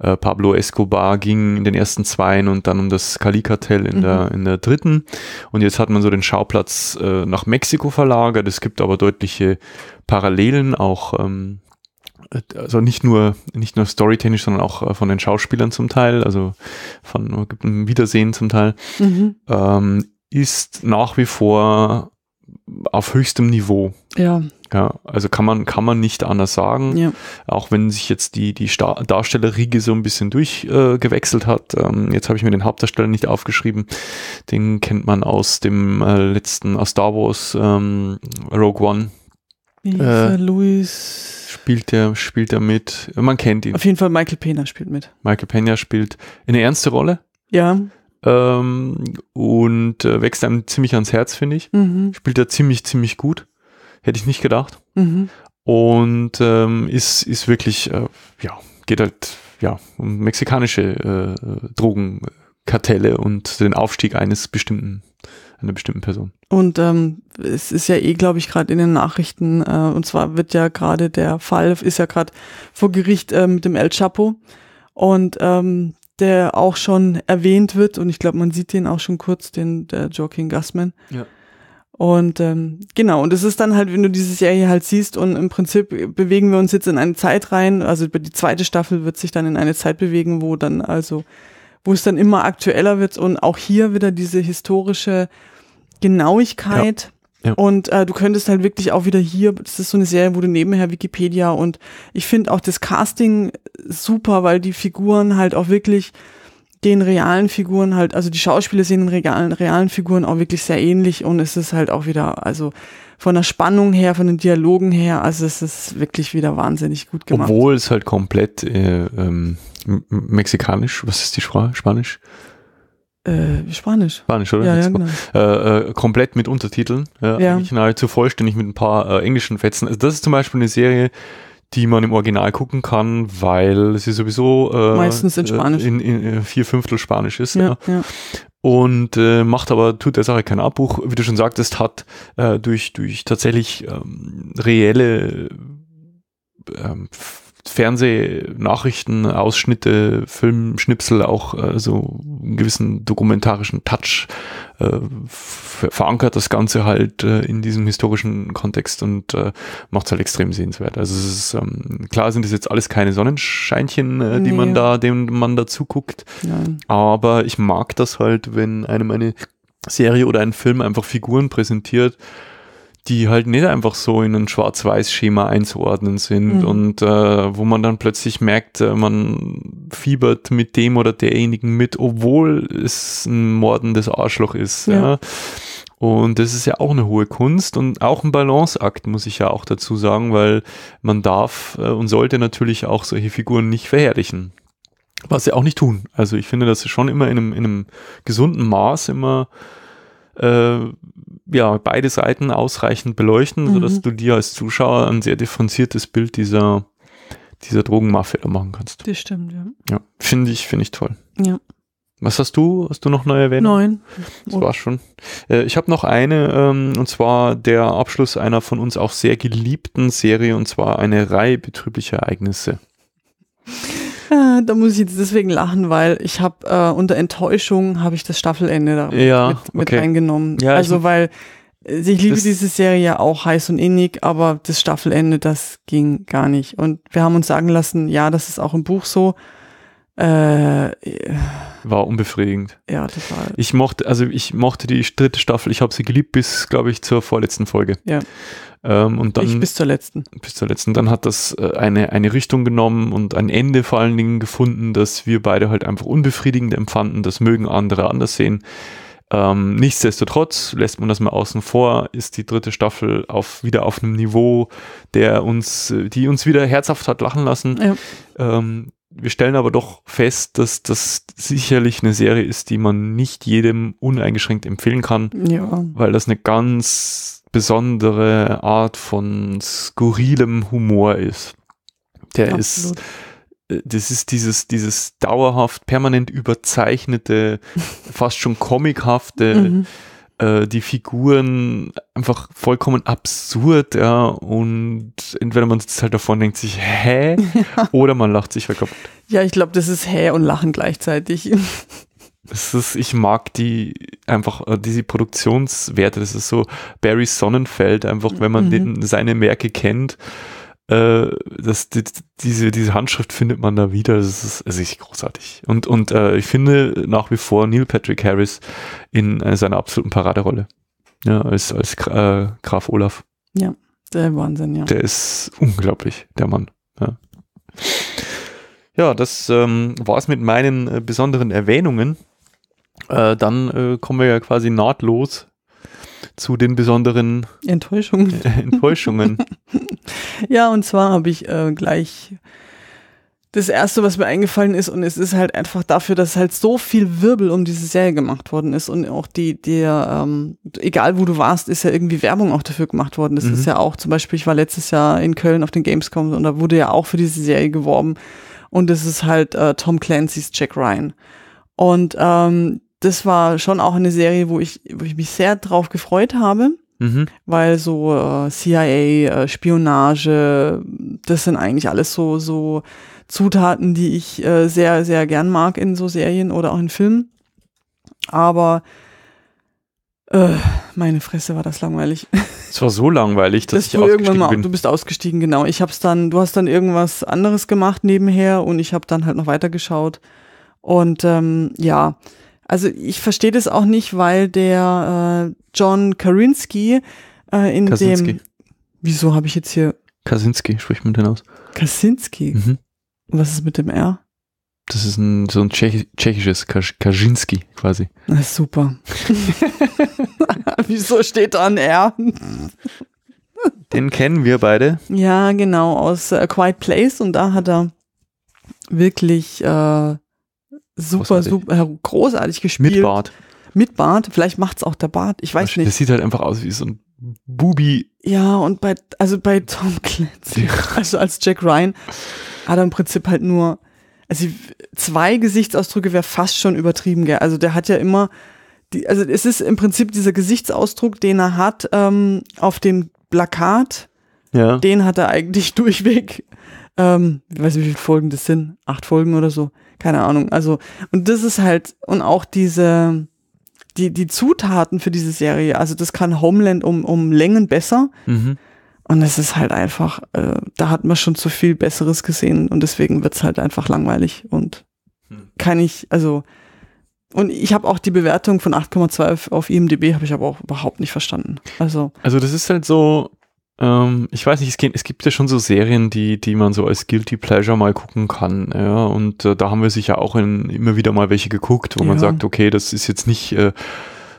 äh, Pablo Escobar ging in den ersten zweien und dann um das Cali-Kartell in, mhm. der, in der dritten. Und jetzt hat man so den Schauplatz äh, nach Mexiko verlagert. Es gibt aber deutliche Parallelen, auch ähm, also nicht nur nicht nur storytechnisch, sondern auch äh, von den Schauspielern zum Teil, also von gibt ein Wiedersehen zum Teil, mhm. ähm, ist nach wie vor auf höchstem Niveau. Ja. Ja, also kann man, kann man nicht anders sagen. Ja. Auch wenn sich jetzt die, die Darstellerriege so ein bisschen durchgewechselt äh, hat. Ähm, jetzt habe ich mir den Hauptdarsteller nicht aufgeschrieben. Den kennt man aus dem äh, letzten, aus Star Wars ähm, Rogue One. Äh, Louis. Spielt der, spielt er mit? Man kennt ihn. Auf jeden Fall Michael Pena spielt mit. Michael Pena spielt eine ernste Rolle. Ja. Ähm, und äh, wächst einem ziemlich ans Herz, finde ich. Mhm. Spielt er ziemlich, ziemlich gut. Hätte ich nicht gedacht. Mhm. Und ähm, ist, ist wirklich, äh, ja, geht halt ja, um mexikanische äh, Drogenkartelle und den Aufstieg eines bestimmten einer bestimmten Person. Und ähm, es ist ja eh, glaube ich, gerade in den Nachrichten, äh, und zwar wird ja gerade der Fall, ist ja gerade vor Gericht äh, mit dem El Chapo und ähm, der auch schon erwähnt wird und ich glaube, man sieht den auch schon kurz, den der Joaquin Gassman. Ja und ähm, genau, und es ist dann halt, wenn du diese Serie halt siehst und im Prinzip bewegen wir uns jetzt in eine Zeit rein, also über die zweite Staffel wird sich dann in eine Zeit bewegen, wo dann also, wo es dann immer aktueller wird und auch hier wieder diese historische Genauigkeit. Ja, ja. Und äh, du könntest halt wirklich auch wieder hier, das ist so eine Serie, wo du nebenher Wikipedia und ich finde auch das Casting super, weil die Figuren halt auch wirklich den realen Figuren halt, also die Schauspieler sehen den realen, realen Figuren auch wirklich sehr ähnlich und es ist halt auch wieder, also von der Spannung her, von den Dialogen her, also es ist wirklich wieder wahnsinnig gut gemacht. Obwohl es halt komplett äh, ähm, mexikanisch, was ist die Sprache? Spanisch? Äh, Spanisch. Spanisch, oder? Ja, ja, genau. äh, äh, komplett mit Untertiteln. Ja, ja. Eigentlich nahezu vollständig mit ein paar äh, englischen Fetzen. Also das ist zum Beispiel eine Serie, die man im Original gucken kann, weil sie sowieso äh, meistens in Spanisch äh, in, in äh, vier Fünftel Spanisch ist. Ja, ja. ja. Und äh, macht aber, tut der Sache kein Abbruch. Wie du schon sagtest, hat äh, durch, durch tatsächlich ähm, reelle ähm, Fernsehnachrichten, Ausschnitte, Filmschnipsel auch äh, so einen gewissen dokumentarischen Touch äh, verankert das Ganze halt äh, in diesem historischen Kontext und äh, macht es halt extrem sehenswert. Also es ist ähm, klar sind es jetzt alles keine Sonnenscheinchen, äh, die nee. man da, dem man da zuguckt. Nein. Aber ich mag das halt, wenn einem eine Serie oder ein Film einfach Figuren präsentiert, die halt nicht einfach so in ein Schwarz-Weiß-Schema einzuordnen sind mhm. und äh, wo man dann plötzlich merkt, äh, man fiebert mit dem oder derjenigen mit, obwohl es ein mordendes Arschloch ist. Ja. ja. Und das ist ja auch eine hohe Kunst und auch ein Balanceakt, muss ich ja auch dazu sagen, weil man darf äh, und sollte natürlich auch solche Figuren nicht verherrlichen. Was sie auch nicht tun. Also ich finde, dass sie schon immer in einem, in einem gesunden Maß immer äh, ja, beide Seiten ausreichend beleuchten, mhm. sodass du dir als Zuschauer ein sehr differenziertes Bild dieser, dieser Drogenmafia da machen kannst. Das stimmt, ja. Ja, finde ich, finde ich toll. Ja. Was hast du? Hast du noch neu erwähnt? Nein. Das oh. war schon. Äh, ich habe noch eine, ähm, und zwar der Abschluss einer von uns auch sehr geliebten Serie, und zwar eine Reihe betrüblicher Ereignisse. Ja, da muss ich jetzt deswegen lachen, weil ich habe äh, unter Enttäuschung habe ich das Staffelende da ja, mit, mit okay. reingenommen. Ja, also weil also ich liebe diese Serie ja auch heiß und innig, aber das Staffelende, das ging gar nicht. Und wir haben uns sagen lassen, ja, das ist auch im Buch so. Äh, war unbefriedigend. Ja, total. Ich mochte, also ich mochte die dritte Staffel, ich habe sie geliebt bis, glaube ich, zur vorletzten Folge. Ja. Ähm, und dann, ich bis zur letzten. Bis zur letzten. Dann hat das äh, eine, eine Richtung genommen und ein Ende vor allen Dingen gefunden, dass wir beide halt einfach unbefriedigend empfanden. Das mögen andere anders sehen. Ähm, nichtsdestotrotz lässt man das mal außen vor, ist die dritte Staffel auf, wieder auf einem Niveau, der uns, äh, die uns wieder herzhaft hat lachen lassen. Ja. Ähm, wir stellen aber doch fest, dass das sicherlich eine Serie ist, die man nicht jedem uneingeschränkt empfehlen kann, ja. weil das eine ganz besondere Art von skurrilem Humor ist. Der Absolut. ist, äh, das ist dieses, dieses dauerhaft, permanent überzeichnete, fast schon comichafte. Mhm äh, die Figuren einfach vollkommen absurd, ja, und entweder man sitzt halt davon denkt sich, hä? Ja. Oder man lacht sich halt Ja, ich glaube, das ist hä und lachen gleichzeitig. Es ist, ich mag die einfach äh, diese Produktionswerte. Das ist so Barry Sonnenfeld, einfach, wenn man mhm. den, seine Werke kennt. Äh, das, die, diese, diese Handschrift findet man da wieder. Das ist, das ist großartig. Und, und äh, ich finde nach wie vor Neil Patrick Harris in äh, seiner absoluten Paraderolle. Ja, als, als äh, Graf Olaf. Ja, der Wahnsinn, ja. Der ist unglaublich, der Mann. Ja, ja das ähm, war es mit meinen äh, besonderen Erwähnungen. Äh, dann kommen wir ja quasi nahtlos zu den besonderen Enttäuschungen. Äh, Enttäuschungen. ja, und zwar habe ich äh, gleich das erste, was mir eingefallen ist, und es ist halt einfach dafür, dass halt so viel Wirbel um diese Serie gemacht worden ist und auch die, der, ähm, egal wo du warst, ist ja irgendwie Werbung auch dafür gemacht worden. Das mhm. ist ja auch zum Beispiel, ich war letztes Jahr in Köln auf den Gamescom und da wurde ja auch für diese Serie geworben. Und das ist halt äh, Tom Clancy's Jack Ryan. Und ähm, das war schon auch eine Serie, wo ich, wo ich mich sehr drauf gefreut habe. Mhm. Weil so äh, CIA, äh, Spionage, das sind eigentlich alles so, so Zutaten, die ich äh, sehr, sehr gern mag in so Serien oder auch in Filmen. Aber äh, meine Fresse war das langweilig. Es war so langweilig, dass, dass ich du ausgestiegen irgendwann mal, bin. Du bist ausgestiegen, genau. Ich hab's dann, du hast dann irgendwas anderes gemacht nebenher und ich habe dann halt noch weitergeschaut. Und ähm, ja. ja also ich verstehe das auch nicht, weil der äh, John Karinski äh, in Kaczynski. dem. Wieso habe ich jetzt hier. Kaczynski, spricht man den aus. Kaczynski? Mhm. Was ist mit dem R? Das ist ein, so ein Tschech, tschechisches Kaczynski quasi. Na, super. Wieso steht da ein R? Den kennen wir beide. Ja, genau, aus A äh, Quiet Place und da hat er wirklich äh, super, super großartig gespielt. Mit Bart. Mit Bart, vielleicht macht's auch der Bart, ich weiß das nicht. Das sieht halt einfach aus wie so ein Bubi. Ja, und bei, also bei Tom Clancy, also als Jack Ryan, hat er im Prinzip halt nur, also zwei Gesichtsausdrücke wäre fast schon übertrieben, gell? Also der hat ja immer, die, also es ist im Prinzip dieser Gesichtsausdruck, den er hat ähm, auf dem Plakat, ja. den hat er eigentlich durchweg. Ähm, ich weiß nicht, wie viele Folgen das sind, acht Folgen oder so keine Ahnung. Also, und das ist halt, und auch diese, die, die Zutaten für diese Serie, also das kann Homeland um, um Längen besser. Mhm. Und es ist halt einfach, äh, da hat man schon zu viel Besseres gesehen und deswegen wird's halt einfach langweilig und hm. kann ich, also, und ich habe auch die Bewertung von 8,2 auf IMDb, habe ich aber auch überhaupt nicht verstanden. Also, also das ist halt so, ähm, ich weiß nicht, es gibt, es gibt, ja schon so Serien, die, die man so als Guilty Pleasure mal gucken kann. Ja? Und äh, da haben wir sicher auch in, immer wieder mal welche geguckt, wo ja. man sagt, okay, das ist jetzt nicht äh,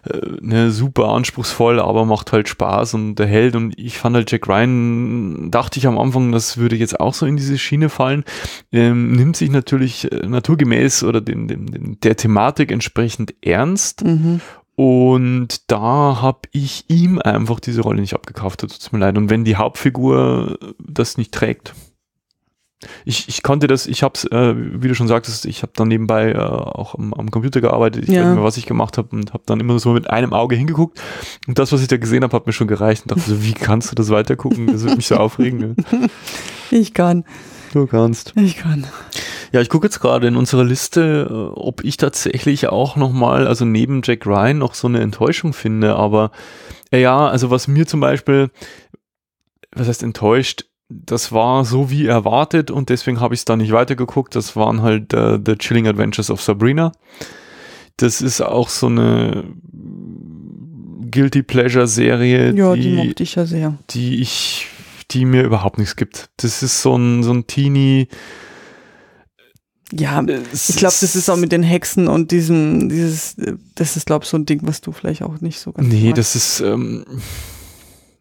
äh, ne, super anspruchsvoll, aber macht halt Spaß und erhält. Und ich fand halt Jack Ryan, dachte ich am Anfang, das würde jetzt auch so in diese Schiene fallen. Ähm, nimmt sich natürlich äh, naturgemäß oder den, den, der Thematik entsprechend ernst. Mhm. Und da habe ich ihm einfach diese Rolle nicht abgekauft, tut mir leid. Und wenn die Hauptfigur das nicht trägt, ich, ich konnte das, ich habe es, äh, wie du schon sagtest, ich habe dann nebenbei äh, auch am, am, Computer gearbeitet, ich ja. weiß nicht mehr, was ich gemacht habe und habe dann immer so mit einem Auge hingeguckt und das, was ich da gesehen habe, hat mir schon gereicht und dachte so, wie kannst du das weitergucken? Das würde mich so aufregen. Ne? Ich kann. Du kannst. Ich kann. Ja, ich gucke jetzt gerade in unserer Liste, äh, ob ich tatsächlich auch nochmal, also neben Jack Ryan, noch so eine Enttäuschung finde. Aber äh, ja, also was mir zum Beispiel, was heißt enttäuscht, das war so wie erwartet und deswegen habe ich es da nicht weitergeguckt. Das waren halt uh, The Chilling Adventures of Sabrina. Das ist auch so eine Guilty Pleasure Serie. Ja, die, die mochte ich ja sehr. Die ich die mir überhaupt nichts gibt. Das ist so ein, so ein Teenie. Ja, äh, ich glaube, das ist auch mit den Hexen und diesem, dieses, das ist, glaube ich, so ein Ding, was du vielleicht auch nicht so ganz. Nee, magst. das ist, ähm,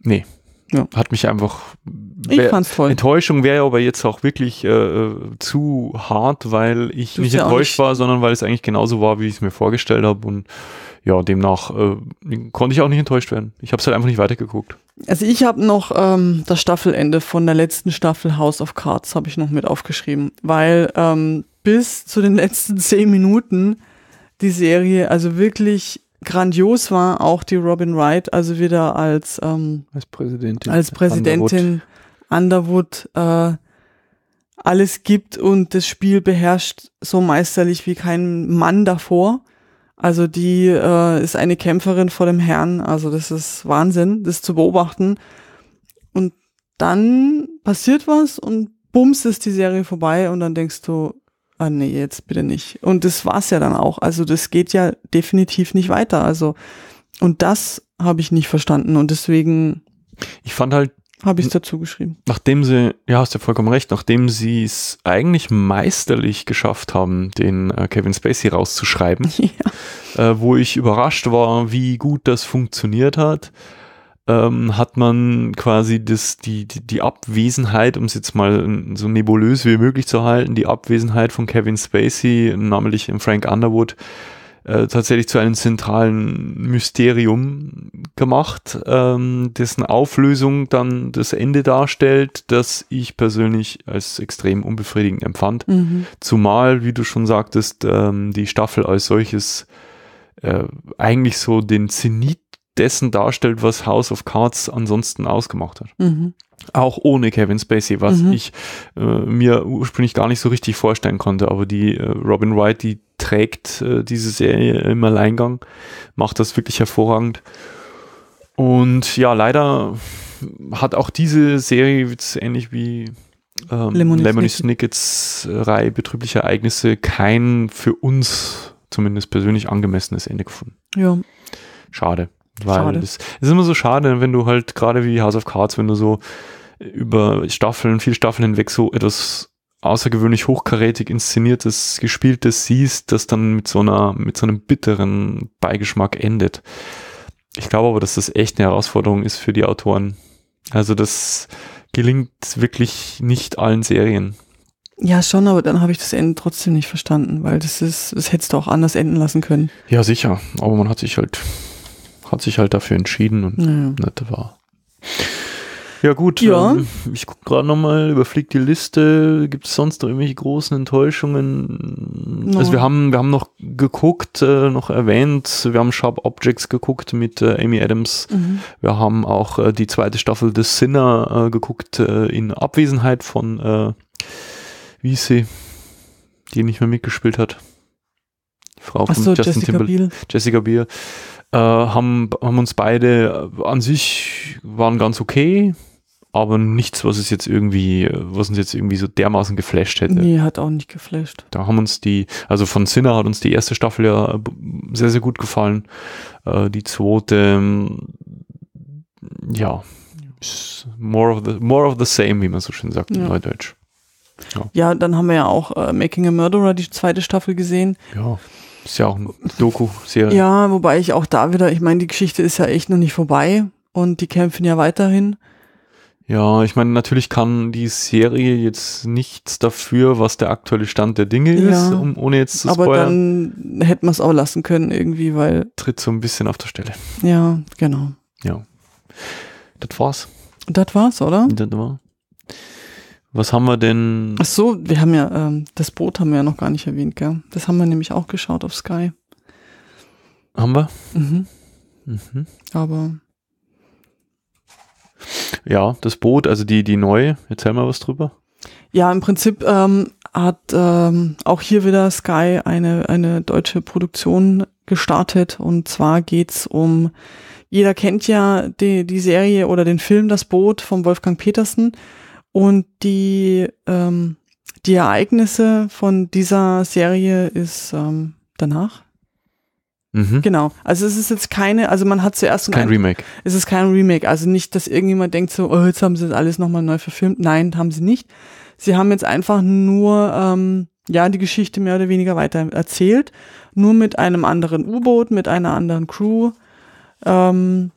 nee. Ja. Hat mich einfach. Wär, ich fand's toll. Enttäuschung wäre aber jetzt auch wirklich äh, zu hart, weil ich nicht enttäuscht nicht. war, sondern weil es eigentlich genauso war, wie ich es mir vorgestellt habe. Und ja, demnach äh, konnte ich auch nicht enttäuscht werden. Ich habe es halt einfach nicht weitergeguckt. Also ich habe noch ähm, das Staffelende von der letzten Staffel House of Cards habe ich noch mit aufgeschrieben, weil ähm, bis zu den letzten zehn Minuten die Serie also wirklich grandios war, auch die Robin Wright, also wieder als ähm, als Präsidentin, als Präsidentin Underwood, Underwood äh, alles gibt und das Spiel beherrscht so meisterlich wie kein Mann davor. Also die äh, ist eine Kämpferin vor dem Herrn. Also das ist Wahnsinn, das zu beobachten. Und dann passiert was und bums ist die Serie vorbei und dann denkst du, ah nee, jetzt bitte nicht. Und das war's ja dann auch. Also das geht ja definitiv nicht weiter. Also und das habe ich nicht verstanden und deswegen. Ich fand halt habe ich es dazu geschrieben. Nachdem sie, ja, hast ja vollkommen recht, nachdem sie es eigentlich meisterlich geschafft haben, den äh, Kevin Spacey rauszuschreiben, ja. äh, wo ich überrascht war, wie gut das funktioniert hat, ähm, hat man quasi das, die, die, die Abwesenheit, um es jetzt mal so nebulös wie möglich zu halten, die Abwesenheit von Kevin Spacey, namentlich in Frank Underwood, äh, tatsächlich zu einem zentralen Mysterium gemacht, ähm, dessen Auflösung dann das Ende darstellt, das ich persönlich als extrem unbefriedigend empfand. Mhm. Zumal, wie du schon sagtest, ähm, die Staffel als solches äh, eigentlich so den Zenit dessen darstellt, was House of Cards ansonsten ausgemacht hat. Mhm. Auch ohne Kevin Spacey, was mhm. ich äh, mir ursprünglich gar nicht so richtig vorstellen konnte. Aber die äh, Robin Wright, die trägt äh, diese Serie im Alleingang, macht das wirklich hervorragend. Und ja, leider hat auch diese Serie jetzt ähnlich wie ähm, Lemony Snickets Reihe betrüblicher Ereignisse kein für uns zumindest persönlich angemessenes Ende gefunden. Ja. Schade. Weil schade. Es, ist immer so schade, wenn du halt gerade wie House of Cards, wenn du so über Staffeln, viele Staffeln hinweg so etwas außergewöhnlich hochkarätig inszeniertes, gespieltes siehst, das dann mit so einer, mit so einem bitteren Beigeschmack endet. Ich glaube aber, dass das echt eine Herausforderung ist für die Autoren. Also das gelingt wirklich nicht allen Serien. Ja, schon, aber dann habe ich das Ende trotzdem nicht verstanden, weil das ist, das hättest du auch anders enden lassen können. Ja, sicher, aber man hat sich halt, hat sich halt dafür entschieden und ja. nicht war. Ja, gut. Ja. Ähm, ich gucke gerade nochmal, überfliege die Liste. Gibt es sonst noch irgendwelche großen Enttäuschungen? No. Also, wir haben, wir haben noch geguckt, äh, noch erwähnt. Wir haben Sharp Objects geguckt mit äh, Amy Adams. Mhm. Wir haben auch äh, die zweite Staffel des Sinner äh, geguckt äh, in Abwesenheit von, äh, wie ist sie, die nicht mehr mitgespielt hat. Die Frau von so, Justin Jessica Biel. Jessica Biel. haben, haben uns beide an sich waren ganz okay aber nichts, was es jetzt irgendwie, was uns jetzt irgendwie so dermaßen geflasht hätte. Nee, hat auch nicht geflasht. Da haben uns die, also von Sinner hat uns die erste Staffel ja äh, sehr, sehr gut gefallen. Äh, die zweite, ähm, ja, more of, the, more of the same, wie man so schön sagt ja. in Neudeutsch. Ja. ja. dann haben wir ja auch äh, Making a Murderer, die zweite Staffel gesehen. Ja. Ist ja auch eine Doku-Serie. Ja, wobei ich auch da wieder, ich meine, die Geschichte ist ja echt noch nicht vorbei und die kämpfen ja weiterhin. Ja, ich meine, natürlich kann die Serie jetzt nichts dafür, was der aktuelle Stand der Dinge ja, ist, um, ohne jetzt zu spoilern. Aber dann hätten wir es auch lassen können irgendwie, weil... Tritt so ein bisschen auf der Stelle. Ja, genau. Ja. Das war's. Das war's, oder? Das war. Was haben wir denn? Ach so, wir haben ja, ähm, das Boot haben wir ja noch gar nicht erwähnt, gell? Das haben wir nämlich auch geschaut auf Sky. Haben wir? Mhm. mhm. Aber ja, das Boot, also die, die neue, erzähl mal was drüber. Ja, im Prinzip ähm, hat ähm, auch hier wieder Sky eine, eine deutsche Produktion gestartet. Und zwar geht's um, jeder kennt ja die, die Serie oder den Film Das Boot von Wolfgang Petersen. Und die, ähm, die Ereignisse von dieser Serie ist ähm, danach. Mhm. Genau. Also es ist jetzt keine, also man hat zuerst kein Remake. Es ist kein Remake. Also nicht, dass irgendjemand denkt so, oh, jetzt haben sie das alles nochmal neu verfilmt. Nein, haben sie nicht. Sie haben jetzt einfach nur ähm, ja die Geschichte mehr oder weniger weiter erzählt, nur mit einem anderen U-Boot, mit einer anderen Crew. Ähm,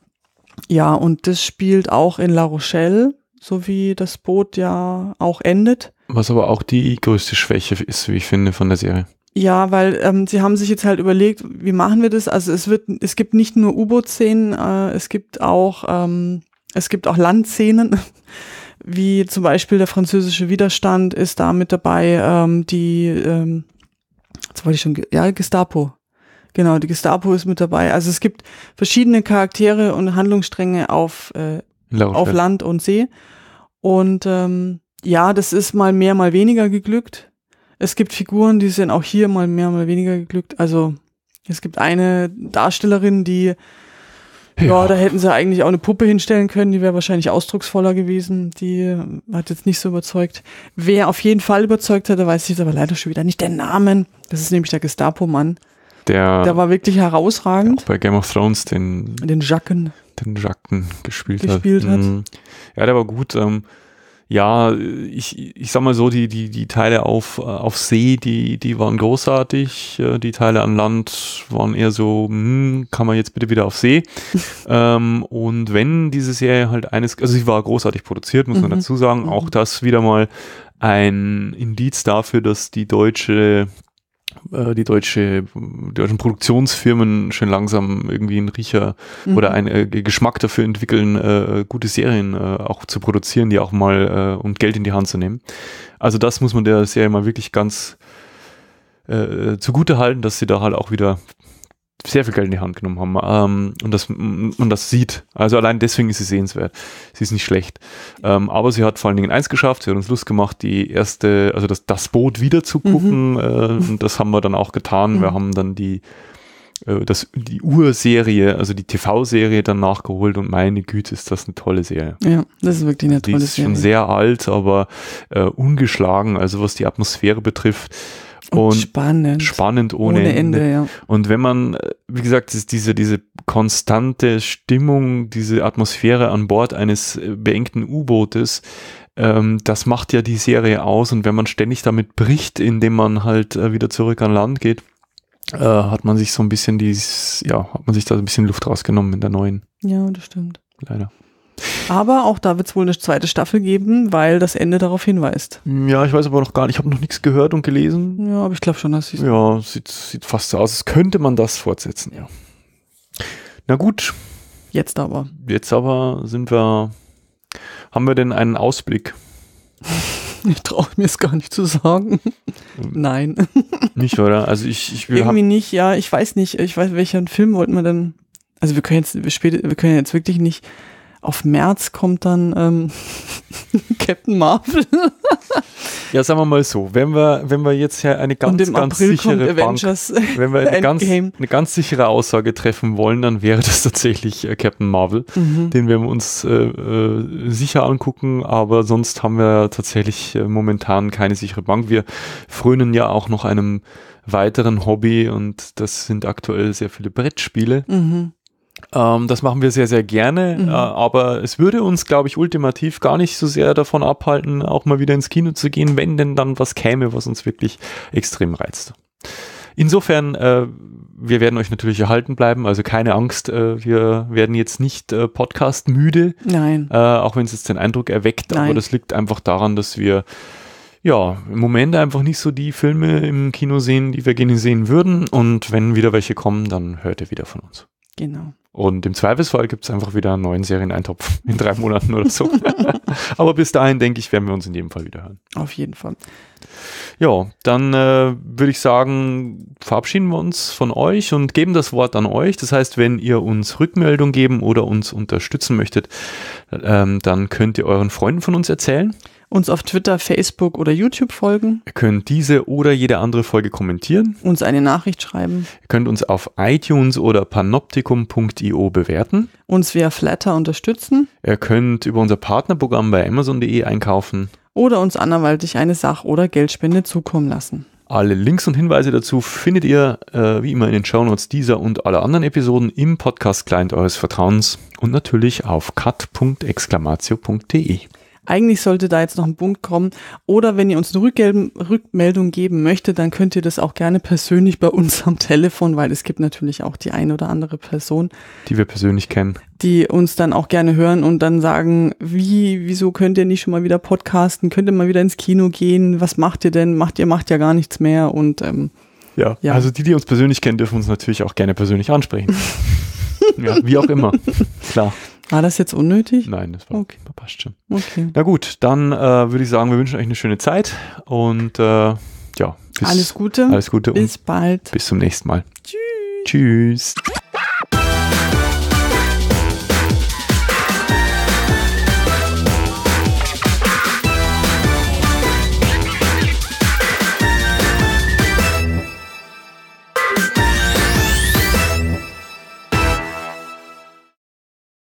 ja, und das spielt auch in La Rochelle, so wie das Boot ja auch endet. Was aber auch die größte Schwäche ist, wie ich finde, von der Serie. Ja, weil ähm, sie haben sich jetzt halt überlegt, wie machen wir das? Also es wird, es gibt nicht nur U-Boot-Szenen, äh, es gibt auch, ähm, es gibt auch Landszenen, wie zum Beispiel der französische Widerstand ist da mit dabei, ähm, die, ähm, jetzt wollte ich schon, ja, Gestapo. Genau, die Gestapo ist mit dabei. Also es gibt verschiedene Charaktere und Handlungsstränge auf, äh, auf Land und See. Und ähm, ja, das ist mal mehr, mal weniger geglückt es gibt Figuren, die sind auch hier mal mehr, mal weniger geglückt. Also es gibt eine Darstellerin, die, ja, ja da hätten sie eigentlich auch eine Puppe hinstellen können, die wäre wahrscheinlich ausdrucksvoller gewesen. Die äh, hat jetzt nicht so überzeugt. Wer auf jeden Fall überzeugt hat, da weiß ich jetzt aber leider schon wieder nicht den Namen. Das ist nämlich der Gestapo-Mann. Der, der war wirklich herausragend. auch bei Game of Thrones den, den Jacken. Den Jacken gespielt, gespielt hat. hat. Mhm. Ja, der war gut. Ähm, ja, ich, ich sag mal so, die, die, die Teile auf, auf See, die, die waren großartig. Äh, die Teile an Land waren eher so, hm, kann man jetzt bitte wieder auf See. ähm, und wenn diese Serie halt eines, also sie war großartig produziert, muss mhm. man dazu sagen, mhm. auch das wieder mal ein Indiz dafür, dass die deutsche äh, die deutsche, die deutschen Produktionsfirmen schön langsam irgendwie einen Riecher mhm. oder einen äh, Geschmack dafür entwickeln, äh, gute Serien äh, auch zu produzieren, die auch mal äh, und Geld in die Hand zu nehmen. Also das muss man der Serie mal wirklich ganz äh, äh zugute halten, dass sie da halt auch wieder sehr viel Geld in die Hand genommen haben ähm, und, das, und das sieht. Also allein deswegen ist sie sehenswert. Sie ist nicht schlecht. Ähm, aber sie hat vor allen Dingen eins geschafft, sie hat uns Lust gemacht, die erste, also das, das Boot wieder zu mhm. gucken. Mhm. Äh, und das haben wir dann auch getan. Mhm. Wir haben dann die, äh, das, die Urserie, also die TV-Serie dann nachgeholt und meine Güte, ist das eine tolle Serie. Ja, das ist wirklich eine tolle Serie. Die ist schon sehr alt, aber äh, ungeschlagen, also was die Atmosphäre betrifft. Und spannend. Spannend ohne, ohne Ende. Ende. ja. Und wenn man, äh, wie gesagt, diese, diese konstante Stimmung, diese Atmosphäre an Bord eines äh, beengten U-Bootes, ähm, das macht ja die Serie aus. Und wenn man ständig damit bricht, indem man halt äh, wieder zurück an Land geht, äh, hat man sich so ein bisschen dieses, ja, hat man sich da ein bisschen Luft rausgenommen in der neuen. Ja, das stimmt. Leider. Aber auch da wird es wohl eine zweite Staffel geben, weil das Ende darauf hinweist. Ja, ich weiß aber noch gar nicht. Ich habe noch nichts gehört und gelesen. Ja, aber ich glaube schon, dass sie. Ja, sieht, sieht fast so aus. als könnte man das fortsetzen, ja. Na gut. Jetzt aber. Jetzt aber sind wir. Haben wir denn einen Ausblick? Ich traue mir es gar nicht zu sagen. Nein. Nicht, oder? Also ich, ich Irgendwie nicht, ja, ich weiß nicht. Ich weiß, welchen Film wollten wir denn. Also wir können jetzt, wir, spät, wir können jetzt wirklich nicht auf März kommt dann ähm, Captain Marvel. ja, sagen wir mal so, wenn wir, wenn wir jetzt hier eine ganz, ganz April sichere Bank, wenn wir eine ganz, eine ganz sichere Aussage treffen wollen, dann wäre das tatsächlich äh, Captain Marvel, mhm. den werden wir uns äh, äh, sicher angucken, aber sonst haben wir tatsächlich äh, momentan keine sichere Bank. Wir frönen ja auch noch einem weiteren Hobby und das sind aktuell sehr viele Brettspiele. Mhm ähm, das machen wir sehr, sehr gerne, mhm. äh, aber es würde uns, glaube ich, ultimativ gar nicht so sehr davon abhalten, auch mal wieder ins Kino zu gehen, wenn denn dann was käme, was uns wirklich extrem reizt. Insofern, äh, wir werden euch natürlich erhalten bleiben, also keine Angst, äh, wir werden jetzt nicht äh, Podcast müde. Nein. Äh, auch wenn es jetzt den Eindruck erweckt, Nein. aber das liegt einfach daran, dass wir ja, im Moment einfach nicht so die Filme im Kino sehen, die wir gerne sehen würden. Und wenn wieder welche kommen, dann hört ihr wieder von uns. Genau. Und im Zweifelsfall gibt es einfach wieder einen neuen Serieneintopf in drei Monaten oder so. Aber bis dahin, denke ich, werden wir uns in jedem Fall wieder hören. Auf jeden Fall. Ja, dann äh, würde ich sagen, verabschieden wir uns von euch und geben das Wort an euch. Das heißt, wenn ihr uns Rückmeldung geben oder uns unterstützen möchtet, ähm, dann könnt ihr euren Freunden von uns erzählen uns auf Twitter, Facebook oder YouTube folgen. Ihr könnt diese oder jede andere Folge kommentieren. Uns eine Nachricht schreiben. Ihr könnt uns auf iTunes oder panoptikum.io bewerten. Uns via Flatter unterstützen. Ihr könnt über unser Partnerprogramm bei amazon.de einkaufen. Oder uns anderweitig eine Sach- oder Geldspende zukommen lassen. Alle Links und Hinweise dazu findet ihr äh, wie immer in den Shownotes dieser und aller anderen Episoden im Podcast-Client eures Vertrauens und natürlich auf cut.exclamatio.de. Eigentlich sollte da jetzt noch ein Punkt kommen. Oder wenn ihr uns eine Rückmeldung geben möchtet, dann könnt ihr das auch gerne persönlich bei uns am Telefon, weil es gibt natürlich auch die eine oder andere Person, die wir persönlich kennen, die uns dann auch gerne hören und dann sagen, wie, wieso könnt ihr nicht schon mal wieder podcasten? Könnt ihr mal wieder ins Kino gehen? Was macht ihr denn? Macht ihr, macht ja gar nichts mehr und ähm, ja. ja. also die, die uns persönlich kennen, dürfen uns natürlich auch gerne persönlich ansprechen. ja, wie auch immer. Klar. War das jetzt unnötig? Nein, das war okay. passt schon. Okay. Na gut, dann äh, würde ich sagen, wir wünschen euch eine schöne Zeit und äh, ja, bis, alles Gute. Alles Gute bis bald. Bis zum nächsten Mal. Tschüss. Tschüss.